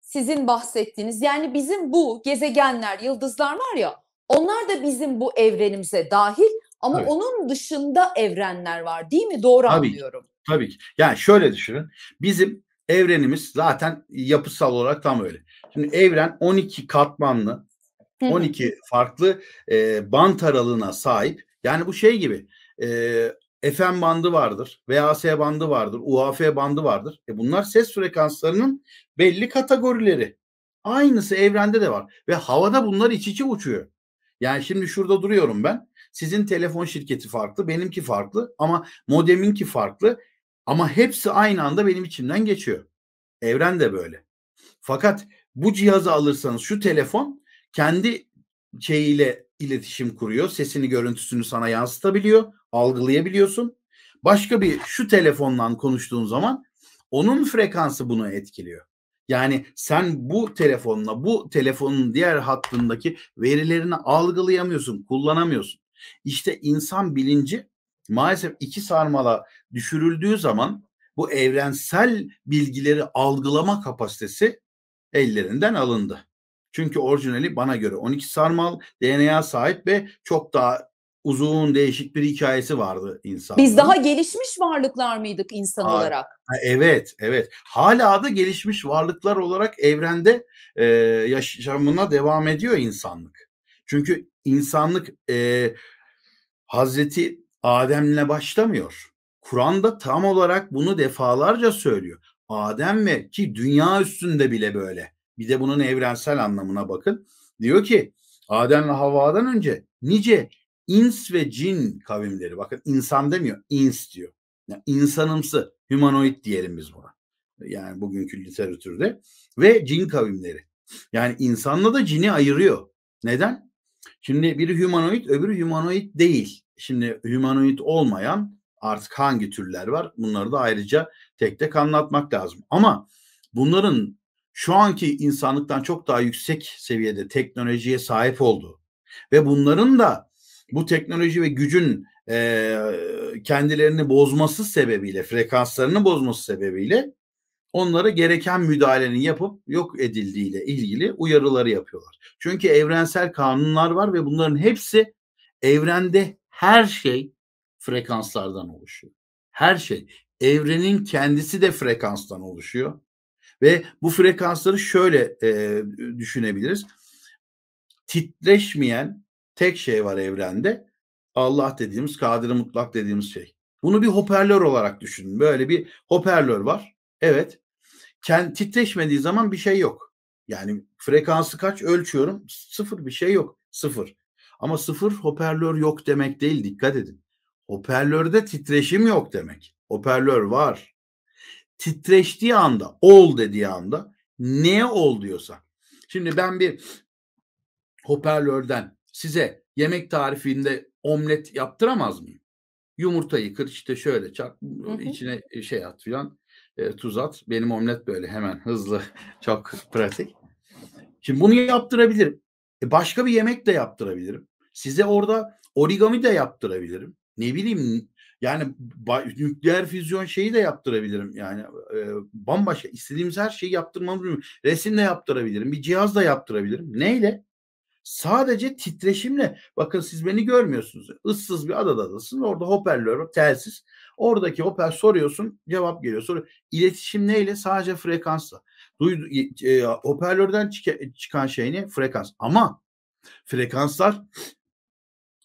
sizin bahsettiğiniz yani bizim bu gezegenler, yıldızlar var ya onlar da bizim bu evrenimize dahil ama evet. onun dışında evrenler var değil mi? Doğru tabii anlıyorum. Ki, tabii ki. Yani şöyle düşünün. Bizim Evrenimiz zaten yapısal olarak tam öyle. Şimdi evren 12 katmanlı, 12 farklı e, bant aralığına sahip. Yani bu şey gibi e, FM bandı vardır, VAS bandı vardır, UHF bandı vardır. E bunlar ses frekanslarının belli kategorileri. Aynısı evrende de var ve havada bunlar iç içe uçuyor. Yani şimdi şurada duruyorum ben. Sizin telefon şirketi farklı, benimki farklı ama modeminki farklı. Ama hepsi aynı anda benim içimden geçiyor. Evren de böyle. Fakat bu cihazı alırsanız şu telefon kendi şeyiyle iletişim kuruyor. Sesini, görüntüsünü sana yansıtabiliyor, algılayabiliyorsun. Başka bir şu telefondan konuştuğun zaman onun frekansı bunu etkiliyor. Yani sen bu telefonla bu telefonun diğer hattındaki verilerini algılayamıyorsun, kullanamıyorsun. İşte insan bilinci maalesef iki sarmala düşürüldüğü zaman bu evrensel bilgileri algılama kapasitesi ellerinden alındı. Çünkü orijinali bana göre 12 sarmal DNA sahip ve çok daha uzun değişik bir hikayesi vardı insan. Biz daha gelişmiş varlıklar mıydık insan ha, olarak? Ha, evet, evet. Hala da gelişmiş varlıklar olarak evrende e, yaşamına devam ediyor insanlık. Çünkü insanlık e, Hazreti Adem'le başlamıyor. Kur'an'da tam olarak bunu defalarca söylüyor. Adem ve ki dünya üstünde bile böyle. Bir de bunun evrensel anlamına bakın. Diyor ki Adem ve Havva'dan önce nice ins ve cin kavimleri. Bakın insan demiyor, ins diyor. Yani insanımsı, humanoid diyelim biz buna. Yani bugünkü literatürde. Ve cin kavimleri. Yani insanla da cini ayırıyor. Neden? Şimdi biri humanoid öbürü humanoid değil. Şimdi humanoid olmayan artık hangi türler var bunları da ayrıca tek tek anlatmak lazım. Ama bunların şu anki insanlıktan çok daha yüksek seviyede teknolojiye sahip olduğu ve bunların da bu teknoloji ve gücün e, kendilerini bozması sebebiyle frekanslarını bozması sebebiyle onlara gereken müdahalenin yapıp yok edildiğiyle ilgili uyarıları yapıyorlar. Çünkü evrensel kanunlar var ve bunların hepsi evrende her şey frekanslardan oluşuyor. Her şey. Evrenin kendisi de frekanstan oluşuyor. Ve bu frekansları şöyle e, düşünebiliriz. Titreşmeyen tek şey var evrende. Allah dediğimiz, kadir mutlak dediğimiz şey. Bunu bir hoparlör olarak düşünün. Böyle bir hoparlör var. Evet. Kend, titreşmediği zaman bir şey yok. Yani frekansı kaç ölçüyorum? Sıfır bir şey yok. Sıfır. Ama sıfır hoparlör yok demek değil dikkat edin. Hoparlörde titreşim yok demek. Hoparlör var. Titreştiği anda, ol dediği anda ne ol diyorsa. Şimdi ben bir hoparlörden size yemek tarifinde omlet yaptıramaz mıyım? Yumurtayı kır işte şöyle çarp hı hı. içine e, şey at filan e, tuz at. Benim omlet böyle hemen hızlı [laughs] çok pratik. Şimdi bunu yaptırabilirim. E, başka bir yemek de yaptırabilirim. Size orada origami de yaptırabilirim. Ne bileyim yani nükleer füzyon şeyi de yaptırabilirim. Yani e, bambaşka istediğimiz her şeyi yaptırmamız mümkün. Resim de yaptırabilirim. Bir cihaz da yaptırabilirim. Neyle? Sadece titreşimle bakın siz beni görmüyorsunuz. Issız bir adadasın. Orada hoparlör, telsiz. Oradaki hoparlör soruyorsun, cevap geliyor. Soru iletişim neyle? Sadece frekansla. Duydu, e, e, hoparlörden çık- çıkan şey ne? Frekans. Ama frekanslar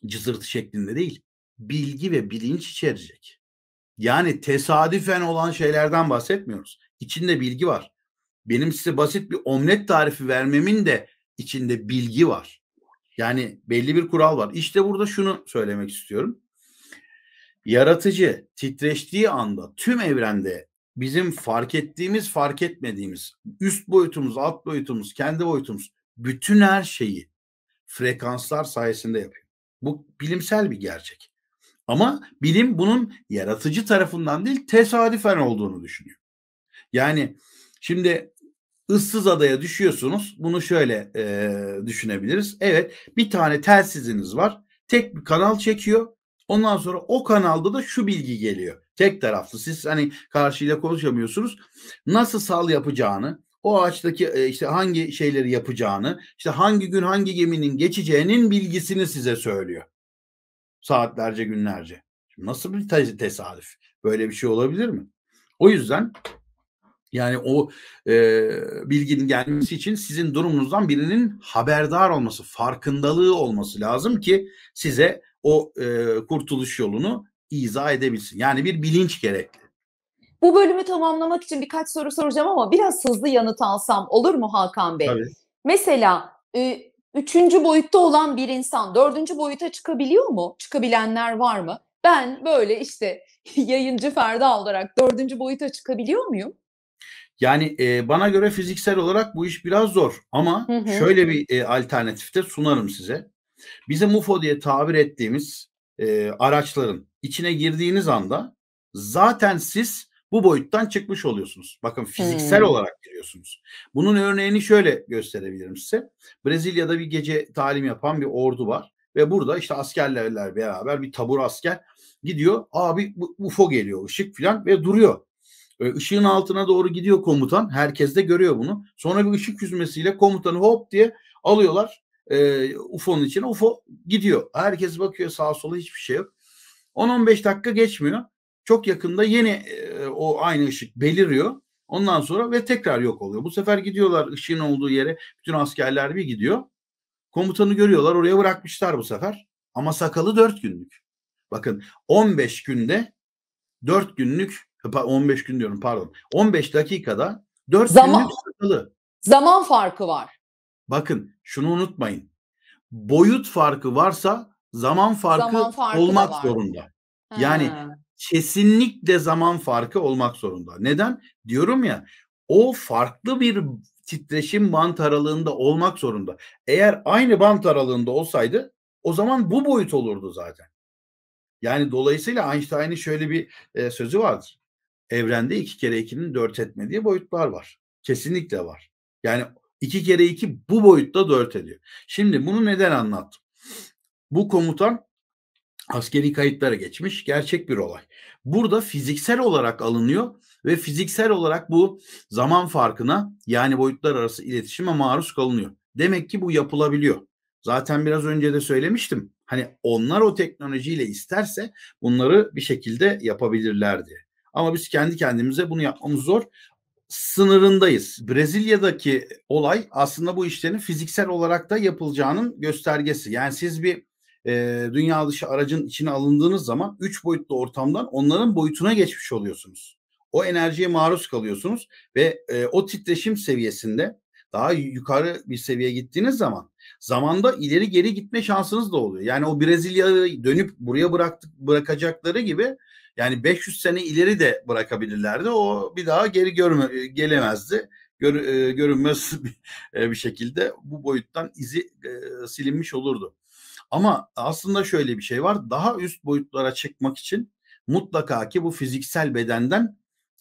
cızırtı şeklinde değil. Bilgi ve bilinç içerecek. Yani tesadüfen olan şeylerden bahsetmiyoruz. İçinde bilgi var. Benim size basit bir omlet tarifi vermemin de içinde bilgi var. Yani belli bir kural var. İşte burada şunu söylemek istiyorum. Yaratıcı titreştiği anda tüm evrende bizim fark ettiğimiz, fark etmediğimiz, üst boyutumuz, alt boyutumuz, kendi boyutumuz bütün her şeyi frekanslar sayesinde yapıyor. Bu bilimsel bir gerçek. Ama bilim bunun yaratıcı tarafından değil tesadüfen olduğunu düşünüyor. Yani şimdi ıssız adaya düşüyorsunuz. Bunu şöyle e, düşünebiliriz. Evet bir tane telsiziniz var. Tek bir kanal çekiyor. Ondan sonra o kanalda da şu bilgi geliyor. Tek taraflı. Siz hani karşıyla konuşamıyorsunuz. Nasıl sal yapacağını, o ağaçtaki e, işte hangi şeyleri yapacağını, işte hangi gün hangi geminin geçeceğinin bilgisini size söylüyor. Saatlerce, günlerce. nasıl bir tesadüf? Böyle bir şey olabilir mi? O yüzden yani o e, bilginin gelmesi için sizin durumunuzdan birinin haberdar olması, farkındalığı olması lazım ki size o e, kurtuluş yolunu izah edebilsin. Yani bir bilinç gerekli. Bu bölümü tamamlamak için birkaç soru soracağım ama biraz hızlı yanıt alsam olur mu Hakan Bey? Tabii. Mesela e, üçüncü boyutta olan bir insan dördüncü boyuta çıkabiliyor mu? Çıkabilenler var mı? Ben böyle işte [laughs] yayıncı Ferda olarak dördüncü boyuta çıkabiliyor muyum? Yani e, bana göre fiziksel olarak bu iş biraz zor ama hı hı. şöyle bir e, alternatif de sunarım size. Bizim UFO diye tabir ettiğimiz e, araçların içine girdiğiniz anda zaten siz bu boyuttan çıkmış oluyorsunuz. Bakın fiziksel hmm. olarak giriyorsunuz. Bunun örneğini şöyle gösterebilirim size. Brezilya'da bir gece talim yapan bir ordu var ve burada işte askerlerle beraber bir tabur asker gidiyor. Abi UFO geliyor ışık filan ve duruyor. Işığın altına doğru gidiyor komutan. Herkes de görüyor bunu. Sonra bir ışık yüzmesiyle komutanı hop diye alıyorlar e, UFO'nun içine. UFO gidiyor. Herkes bakıyor sağa sola hiçbir şey yok. 10-15 dakika geçmiyor. Çok yakında yeni e, o aynı ışık beliriyor. Ondan sonra ve tekrar yok oluyor. Bu sefer gidiyorlar ışığın olduğu yere. Bütün askerler bir gidiyor. Komutanı görüyorlar. Oraya bırakmışlar bu sefer. Ama sakalı 4 günlük. Bakın 15 günde 4 günlük 15 gün diyorum pardon. 15 dakikada 4 zaman, günlük sakalı. Zaman farkı var. Bakın şunu unutmayın. Boyut farkı varsa zaman farkı, zaman farkı olmak zorunda. He. Yani kesinlikle zaman farkı olmak zorunda. Neden? Diyorum ya o farklı bir titreşim bant aralığında olmak zorunda. Eğer aynı bant aralığında olsaydı o zaman bu boyut olurdu zaten. Yani dolayısıyla Einstein'ın şöyle bir e, sözü vardır evrende iki kere ikinin dört etmediği boyutlar var. Kesinlikle var. Yani iki kere iki bu boyutta dört ediyor. Şimdi bunu neden anlattım? Bu komutan askeri kayıtlara geçmiş gerçek bir olay. Burada fiziksel olarak alınıyor ve fiziksel olarak bu zaman farkına yani boyutlar arası iletişime maruz kalınıyor. Demek ki bu yapılabiliyor. Zaten biraz önce de söylemiştim. Hani onlar o teknolojiyle isterse bunları bir şekilde yapabilirlerdi. Ama biz kendi kendimize bunu yapmamız zor. Sınırındayız. Brezilya'daki olay aslında bu işlerin fiziksel olarak da yapılacağının göstergesi. Yani siz bir e, dünya dışı aracın içine alındığınız zaman 3 boyutlu ortamdan onların boyutuna geçmiş oluyorsunuz. O enerjiye maruz kalıyorsunuz ve e, o titreşim seviyesinde daha yukarı bir seviyeye gittiğiniz zaman zamanda ileri geri gitme şansınız da oluyor. Yani o Brezilya'yı dönüp buraya bıraktık, bırakacakları gibi yani 500 sene ileri de bırakabilirlerdi. O bir daha geri görme, gelemezdi. Gör, e, görünmez [laughs] bir, e, bir şekilde bu boyuttan izi e, silinmiş olurdu. Ama aslında şöyle bir şey var. Daha üst boyutlara çıkmak için mutlaka ki bu fiziksel bedenden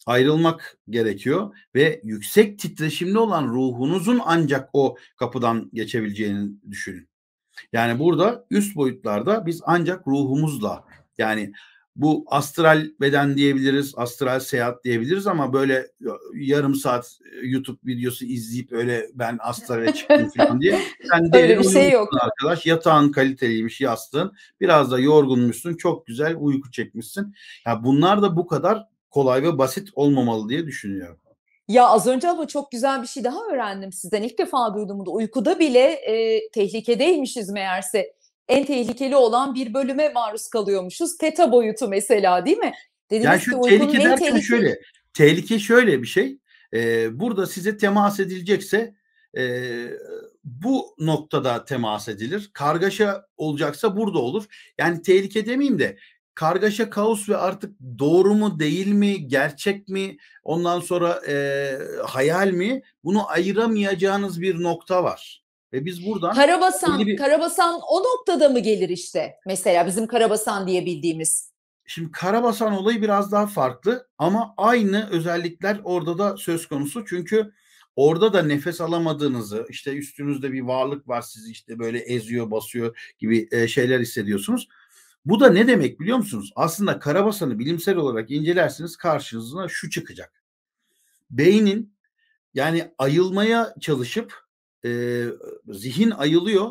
ayrılmak gerekiyor ve yüksek titreşimli olan ruhunuzun ancak o kapıdan geçebileceğini düşünün. Yani burada üst boyutlarda biz ancak ruhumuzla yani bu astral beden diyebiliriz, astral seyahat diyebiliriz ama böyle yarım saat e, YouTube videosu izleyip öyle ben astrale çıktım [laughs] falan diye. Sen öyle bir şey yok. Arkadaş yatağın kaliteliymiş yastığın. Biraz da yorgunmuşsun. Çok güzel uyku çekmişsin. Ya bunlar da bu kadar kolay ve basit olmamalı diye düşünüyorum. Ya az önce ama çok güzel bir şey daha öğrendim sizden. İlk defa duydum bunu. Uykuda bile e, tehlikedeymişiz meğerse en tehlikeli olan bir bölüme maruz kalıyormuşuz. Teta boyutu mesela değil mi? Dediniz yani şu ki, tehlike derken tehlikeli... şöyle. Tehlike şöyle bir şey. Ee, burada size temas edilecekse e, bu noktada temas edilir. Kargaşa olacaksa burada olur. Yani tehlike demeyeyim de kargaşa kaos ve artık doğru mu değil mi gerçek mi ondan sonra e, hayal mi bunu ayıramayacağınız bir nokta var. Ve biz buradan... Karabasan, bir... Karabasan o noktada mı gelir işte? Mesela bizim Karabasan diye bildiğimiz. Şimdi Karabasan olayı biraz daha farklı ama aynı özellikler orada da söz konusu. Çünkü orada da nefes alamadığınızı, işte üstünüzde bir varlık var sizi işte böyle eziyor, basıyor gibi e, şeyler hissediyorsunuz. Bu da ne demek biliyor musunuz? Aslında Karabasan'ı bilimsel olarak incelersiniz karşınıza şu çıkacak. Beynin yani ayılmaya çalışıp e, zihin ayılıyor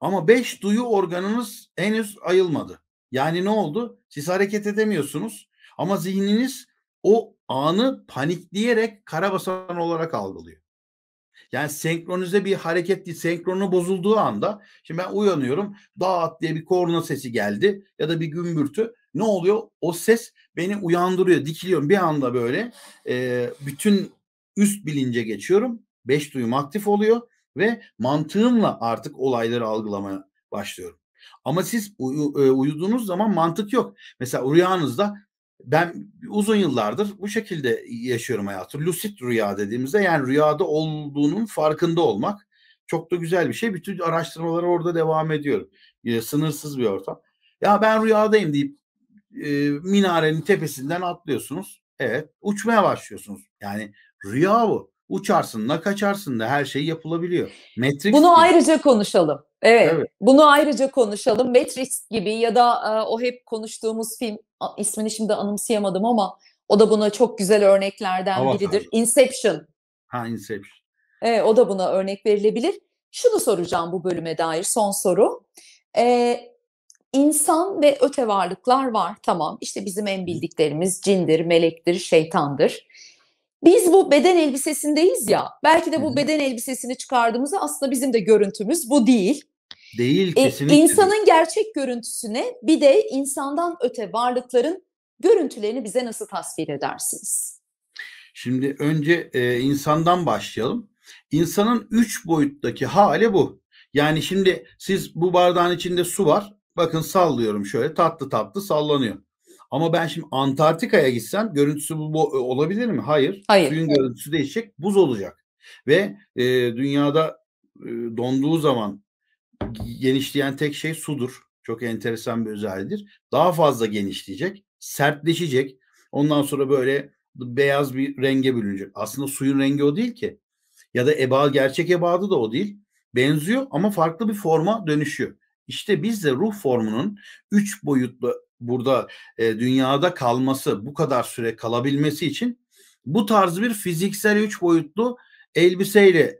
ama beş duyu organınız henüz ayılmadı. Yani ne oldu? Siz hareket edemiyorsunuz ama zihniniz o anı panikleyerek karabasan olarak algılıyor. Yani senkronize bir hareket değil, senkronu bozulduğu anda şimdi ben uyanıyorum dağıt diye bir korna sesi geldi ya da bir gümbürtü ne oluyor? O ses beni uyandırıyor dikiliyorum bir anda böyle e, bütün üst bilince geçiyorum beş duyum aktif oluyor ve mantığımla artık olayları algılamaya başlıyorum. Ama siz e, uyuduğunuz zaman mantık yok. Mesela rüyanızda ben uzun yıllardır bu şekilde yaşıyorum hayatı. Lucid rüya dediğimizde yani rüyada olduğunun farkında olmak çok da güzel bir şey. Bütün araştırmalara orada devam ediyorum. sınırsız bir ortam. Ya ben rüyadayım deyip e, minarenin tepesinden atlıyorsunuz. Evet uçmaya başlıyorsunuz. Yani rüya bu uçarsın da kaçarsın da her şey yapılabiliyor. Matrix Bunu gibi. ayrıca konuşalım. Evet, evet. Bunu ayrıca konuşalım. Matrix gibi ya da e, o hep konuştuğumuz film ismini şimdi anımsayamadım ama o da buna çok güzel örneklerden Avatar. biridir. Inception. Ha Inception. Evet, o da buna örnek verilebilir. Şunu soracağım bu bölüme dair son soru. Ee, insan ve öte varlıklar var. Tamam İşte bizim en bildiklerimiz cindir, melektir, şeytandır. Biz bu beden elbisesindeyiz ya. Belki de bu beden elbisesini çıkardığımızda aslında bizim de görüntümüz bu değil. Değil e, kesinlikle. E, insanın gerçek görüntüsüne bir de insandan öte varlıkların görüntülerini bize nasıl tasvir edersiniz? Şimdi önce e, insandan başlayalım. İnsanın üç boyuttaki hali bu. Yani şimdi siz bu bardağın içinde su var. Bakın sallıyorum şöyle tatlı tatlı sallanıyor. Ama ben şimdi Antarktika'ya gitsem görüntüsü bu, bu e, olabilir mi? Hayır. Hayır. Suyun görüntüsü değişecek. Buz olacak. Ve e, dünyada e, donduğu zaman genişleyen tek şey sudur. Çok enteresan bir özelliğidir. Daha fazla genişleyecek. Sertleşecek. Ondan sonra böyle beyaz bir renge bürünecek. Aslında suyun rengi o değil ki. Ya da eba gerçek ebadı da o değil. Benziyor ama farklı bir forma dönüşüyor. İşte biz de ruh formunun üç boyutlu burada e, dünyada kalması, bu kadar süre kalabilmesi için bu tarz bir fiziksel üç boyutlu elbiseyle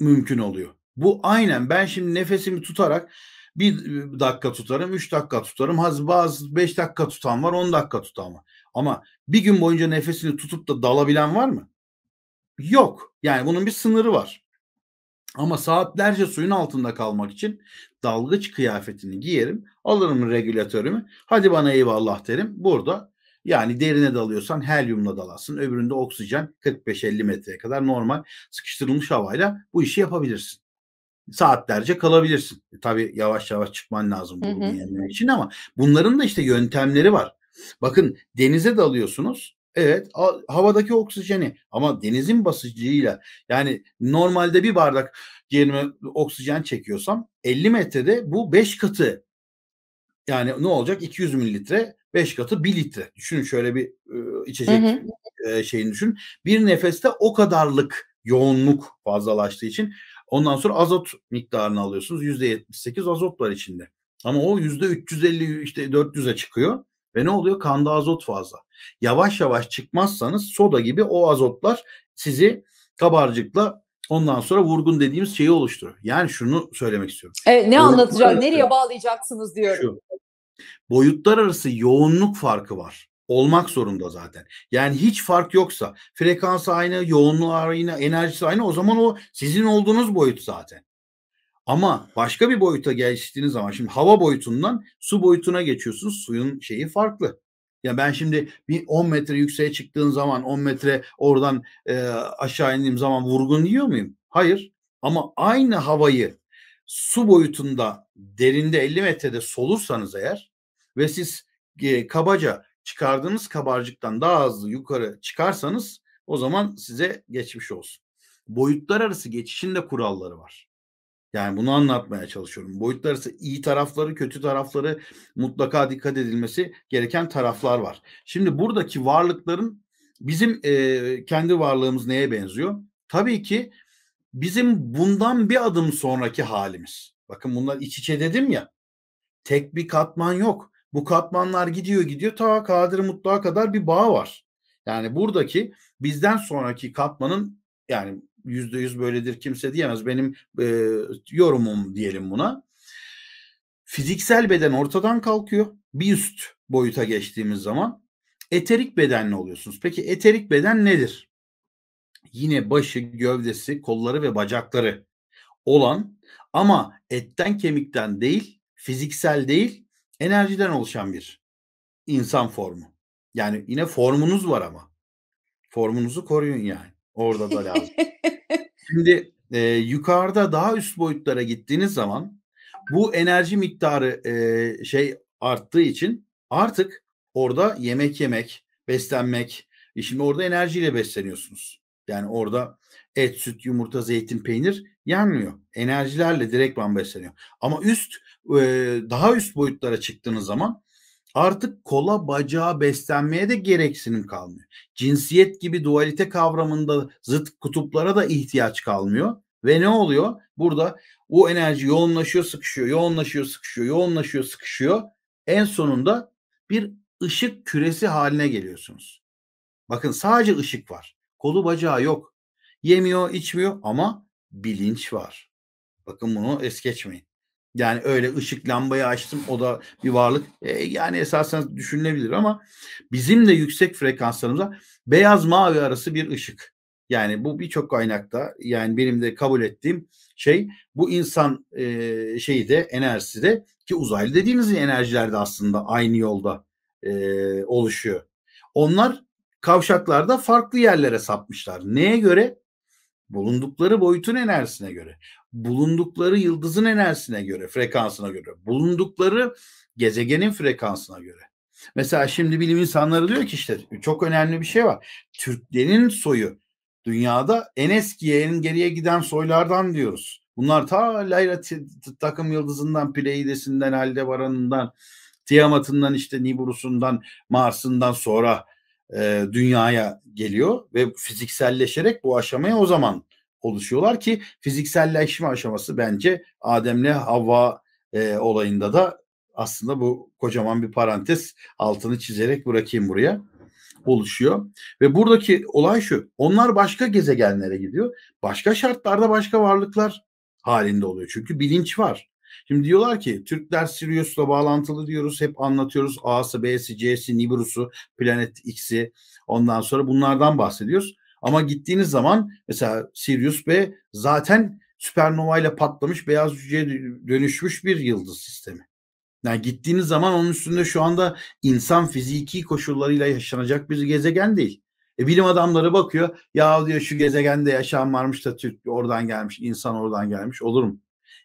mümkün oluyor. Bu aynen ben şimdi nefesimi tutarak bir e, dakika tutarım, üç dakika tutarım. Haz bazı beş dakika tutan var, on dakika tutan var. Ama bir gün boyunca nefesini tutup da dalabilen var mı? Yok. Yani bunun bir sınırı var. Ama saatlerce suyun altında kalmak için dalgıç kıyafetini giyerim. Alırım regülatörümü. Hadi bana eyvallah derim. Burada yani derine dalıyorsan helyumla dalasın. Öbüründe oksijen 45-50 metreye kadar normal sıkıştırılmış havayla bu işi yapabilirsin. Saatlerce kalabilirsin. E, tabii yavaş yavaş çıkman lazım bunu yenmek için ama bunların da işte yöntemleri var. Bakın denize dalıyorsunuz. Evet havadaki oksijeni ama denizin basıcıyla yani normalde bir bardak yerime oksijen çekiyorsam 50 metrede bu 5 katı yani ne olacak 200 mililitre 5 katı 1 litre düşünün şöyle bir e, içecek hı hı. E, şeyini düşün bir nefeste o kadarlık yoğunluk fazlalaştığı için ondan sonra azot miktarını alıyorsunuz %78 azot var içinde ama o %350 işte 400'e çıkıyor ve ne oluyor? Kanda azot fazla. Yavaş yavaş çıkmazsanız soda gibi o azotlar sizi kabarcıkla ondan sonra vurgun dediğimiz şeyi oluşturur. Yani şunu söylemek istiyorum. Evet ne boyutlar anlatacak, arası, nereye bağlayacaksınız diyorum. Şu, boyutlar arası yoğunluk farkı var. Olmak zorunda zaten. Yani hiç fark yoksa frekans aynı, yoğunluğu aynı, enerjisi aynı o zaman o sizin olduğunuz boyut zaten. Ama başka bir boyuta geçtiğiniz zaman şimdi hava boyutundan su boyutuna geçiyorsunuz. Suyun şeyi farklı. Ya ben şimdi bir 10 metre yükseğe çıktığım zaman 10 metre oradan e, aşağı indiğim zaman vurgun yiyor muyum? Hayır. Ama aynı havayı su boyutunda derinde 50 metrede solursanız eğer ve siz e, kabaca çıkardığınız kabarcıktan daha hızlı yukarı çıkarsanız o zaman size geçmiş olsun. Boyutlar arası geçişin de kuralları var. Yani bunu anlatmaya çalışıyorum. Boyutlar ise iyi tarafları, kötü tarafları mutlaka dikkat edilmesi gereken taraflar var. Şimdi buradaki varlıkların bizim e, kendi varlığımız neye benziyor? Tabii ki bizim bundan bir adım sonraki halimiz. Bakın bunlar iç içe dedim ya. Tek bir katman yok. Bu katmanlar gidiyor gidiyor ta Kadir Mutlak'a kadar bir bağ var. Yani buradaki bizden sonraki katmanın yani yüzde yüz böyledir kimse diyemez. Benim e, yorumum diyelim buna. Fiziksel beden ortadan kalkıyor. Bir üst boyuta geçtiğimiz zaman eterik bedenli oluyorsunuz. Peki eterik beden nedir? Yine başı, gövdesi, kolları ve bacakları olan ama etten kemikten değil, fiziksel değil, enerjiden oluşan bir insan formu. Yani yine formunuz var ama. Formunuzu koruyun yani. Orada da lazım. [laughs] Şimdi e, yukarıda daha üst boyutlara gittiğiniz zaman bu enerji miktarı e, şey arttığı için artık orada yemek yemek, beslenmek. E şimdi orada enerjiyle besleniyorsunuz. Yani orada et, süt, yumurta, zeytin, peynir yenmiyor. Enerjilerle direktman besleniyor. Ama üst e, daha üst boyutlara çıktığınız zaman Artık kola bacağı beslenmeye de gereksinim kalmıyor. Cinsiyet gibi dualite kavramında zıt kutuplara da ihtiyaç kalmıyor. Ve ne oluyor? Burada o enerji yoğunlaşıyor, sıkışıyor, yoğunlaşıyor, sıkışıyor, yoğunlaşıyor, sıkışıyor. En sonunda bir ışık küresi haline geliyorsunuz. Bakın sadece ışık var. Kolu bacağı yok. Yemiyor, içmiyor ama bilinç var. Bakın bunu es geçmeyin. Yani öyle ışık lambayı açtım o da bir varlık. E, yani esasen düşünülebilir ama bizim de yüksek frekanslarımızda beyaz mavi arası bir ışık. Yani bu birçok kaynakta yani benim de kabul ettiğim şey bu insan e, şeyi de enerjisi de ki uzaylı dediğimiz enerjiler de aslında aynı yolda e, oluşuyor. Onlar kavşaklarda farklı yerlere sapmışlar. Neye göre? Bulundukları boyutun enerjisine göre bulundukları yıldızın enerjisine göre, frekansına göre, bulundukları gezegenin frekansına göre. Mesela şimdi bilim insanları diyor ki işte çok önemli bir şey var. Türklerin soyu dünyada en eskiye en geriye giden soylardan diyoruz. Bunlar ta Layla takım yıldızından, Pleiadesinden, Haldebaran'ından, Tiamat'ından işte Nibirusundan Mars'ından sonra e, dünyaya geliyor ve fizikselleşerek bu aşamaya o zaman oluşuyorlar ki fizikselleşme aşaması bence Adem'le Havva e, olayında da aslında bu kocaman bir parantez altını çizerek bırakayım buraya oluşuyor. Ve buradaki olay şu. Onlar başka gezegenlere gidiyor. Başka şartlarda başka varlıklar halinde oluyor. Çünkü bilinç var. Şimdi diyorlar ki Türkler Sirius'la bağlantılı diyoruz. Hep anlatıyoruz. A'sı, B'si, C'si, Nibiru'su, Planet X'i. Ondan sonra bunlardan bahsediyoruz. Ama gittiğiniz zaman mesela Sirius B zaten süpernova ile patlamış beyaz cüceye dönüşmüş bir yıldız sistemi. Yani gittiğiniz zaman onun üstünde şu anda insan fiziki koşullarıyla yaşanacak bir gezegen değil. E, bilim adamları bakıyor ya diyor şu gezegende yaşam varmış da Türk oradan gelmiş insan oradan gelmiş olur mu?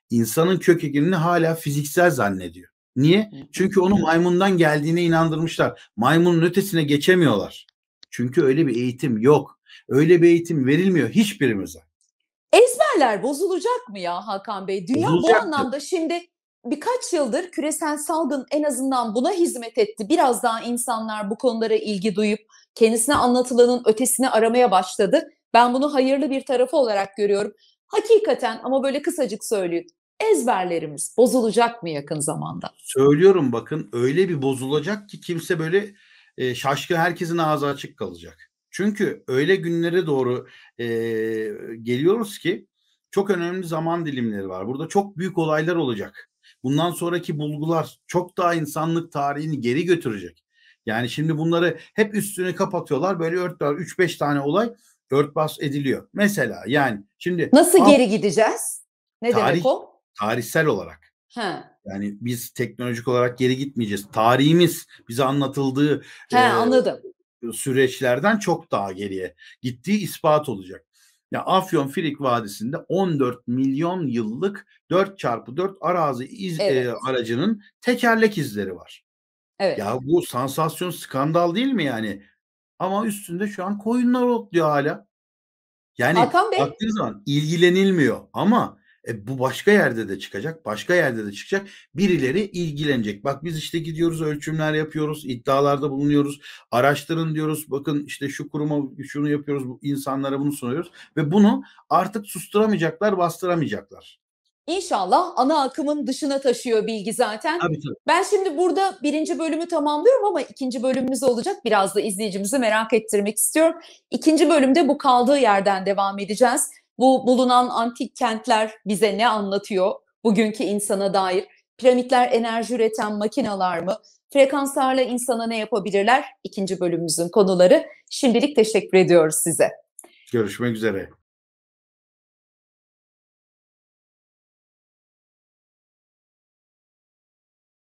İnsanın kök ekinini hala fiziksel zannediyor. Niye? Çünkü onu maymundan geldiğine inandırmışlar. Maymunun ötesine geçemiyorlar. Çünkü öyle bir eğitim yok. Öyle bir eğitim verilmiyor hiçbirimize. Ezberler bozulacak mı ya Hakan Bey? Dünya bu anlamda şimdi birkaç yıldır küresel salgın en azından buna hizmet etti. Biraz daha insanlar bu konulara ilgi duyup kendisine anlatılanın ötesini aramaya başladı. Ben bunu hayırlı bir tarafı olarak görüyorum. Hakikaten ama böyle kısacık söyleyeyim. Ezberlerimiz bozulacak mı yakın zamanda? Söylüyorum bakın öyle bir bozulacak ki kimse böyle e, şaşkın herkesin ağzı açık kalacak. Çünkü öyle günlere doğru e, geliyoruz ki çok önemli zaman dilimleri var. Burada çok büyük olaylar olacak. Bundan sonraki bulgular çok daha insanlık tarihini geri götürecek. Yani şimdi bunları hep üstünü kapatıyorlar. Böyle örtbas 3-5 tane olay örtbas ediliyor. Mesela yani şimdi Nasıl geri gideceğiz? Ne tarih, demek o? Tarihsel olarak. Ha. Yani biz teknolojik olarak geri gitmeyeceğiz. Tarihimiz bize anlatıldığı He, e, anladım süreçlerden çok daha geriye gittiği ispat olacak. Ya Afyon Firik Vadisi'nde 14 milyon yıllık 4 çarpı 4 arazi iz, e, evet. e, aracının tekerlek izleri var. Evet. Ya bu sansasyon skandal değil mi yani? Ama üstünde şu an koyunlar otluyor hala. Yani Hakan Bey. baktığınız zaman ilgilenilmiyor ama e, bu başka yerde de çıkacak, başka yerde de çıkacak. Birileri ilgilenecek. Bak biz işte gidiyoruz, ölçümler yapıyoruz, iddialarda bulunuyoruz, araştırın diyoruz. Bakın işte şu kuruma şunu yapıyoruz, bu insanlara bunu sunuyoruz ve bunu artık susturamayacaklar, bastıramayacaklar. İnşallah ana akımın dışına taşıyor bilgi zaten. Tabii, tabii. Ben şimdi burada birinci bölümü tamamlıyorum ama ikinci bölümümüz olacak. Biraz da izleyicimizi merak ettirmek istiyorum. İkinci bölümde bu kaldığı yerden devam edeceğiz. Bu bulunan antik kentler bize ne anlatıyor bugünkü insana dair? Piramitler enerji üreten makinalar mı? Frekanslarla insana ne yapabilirler? İkinci bölümümüzün konuları. Şimdilik teşekkür ediyoruz size. Görüşmek üzere.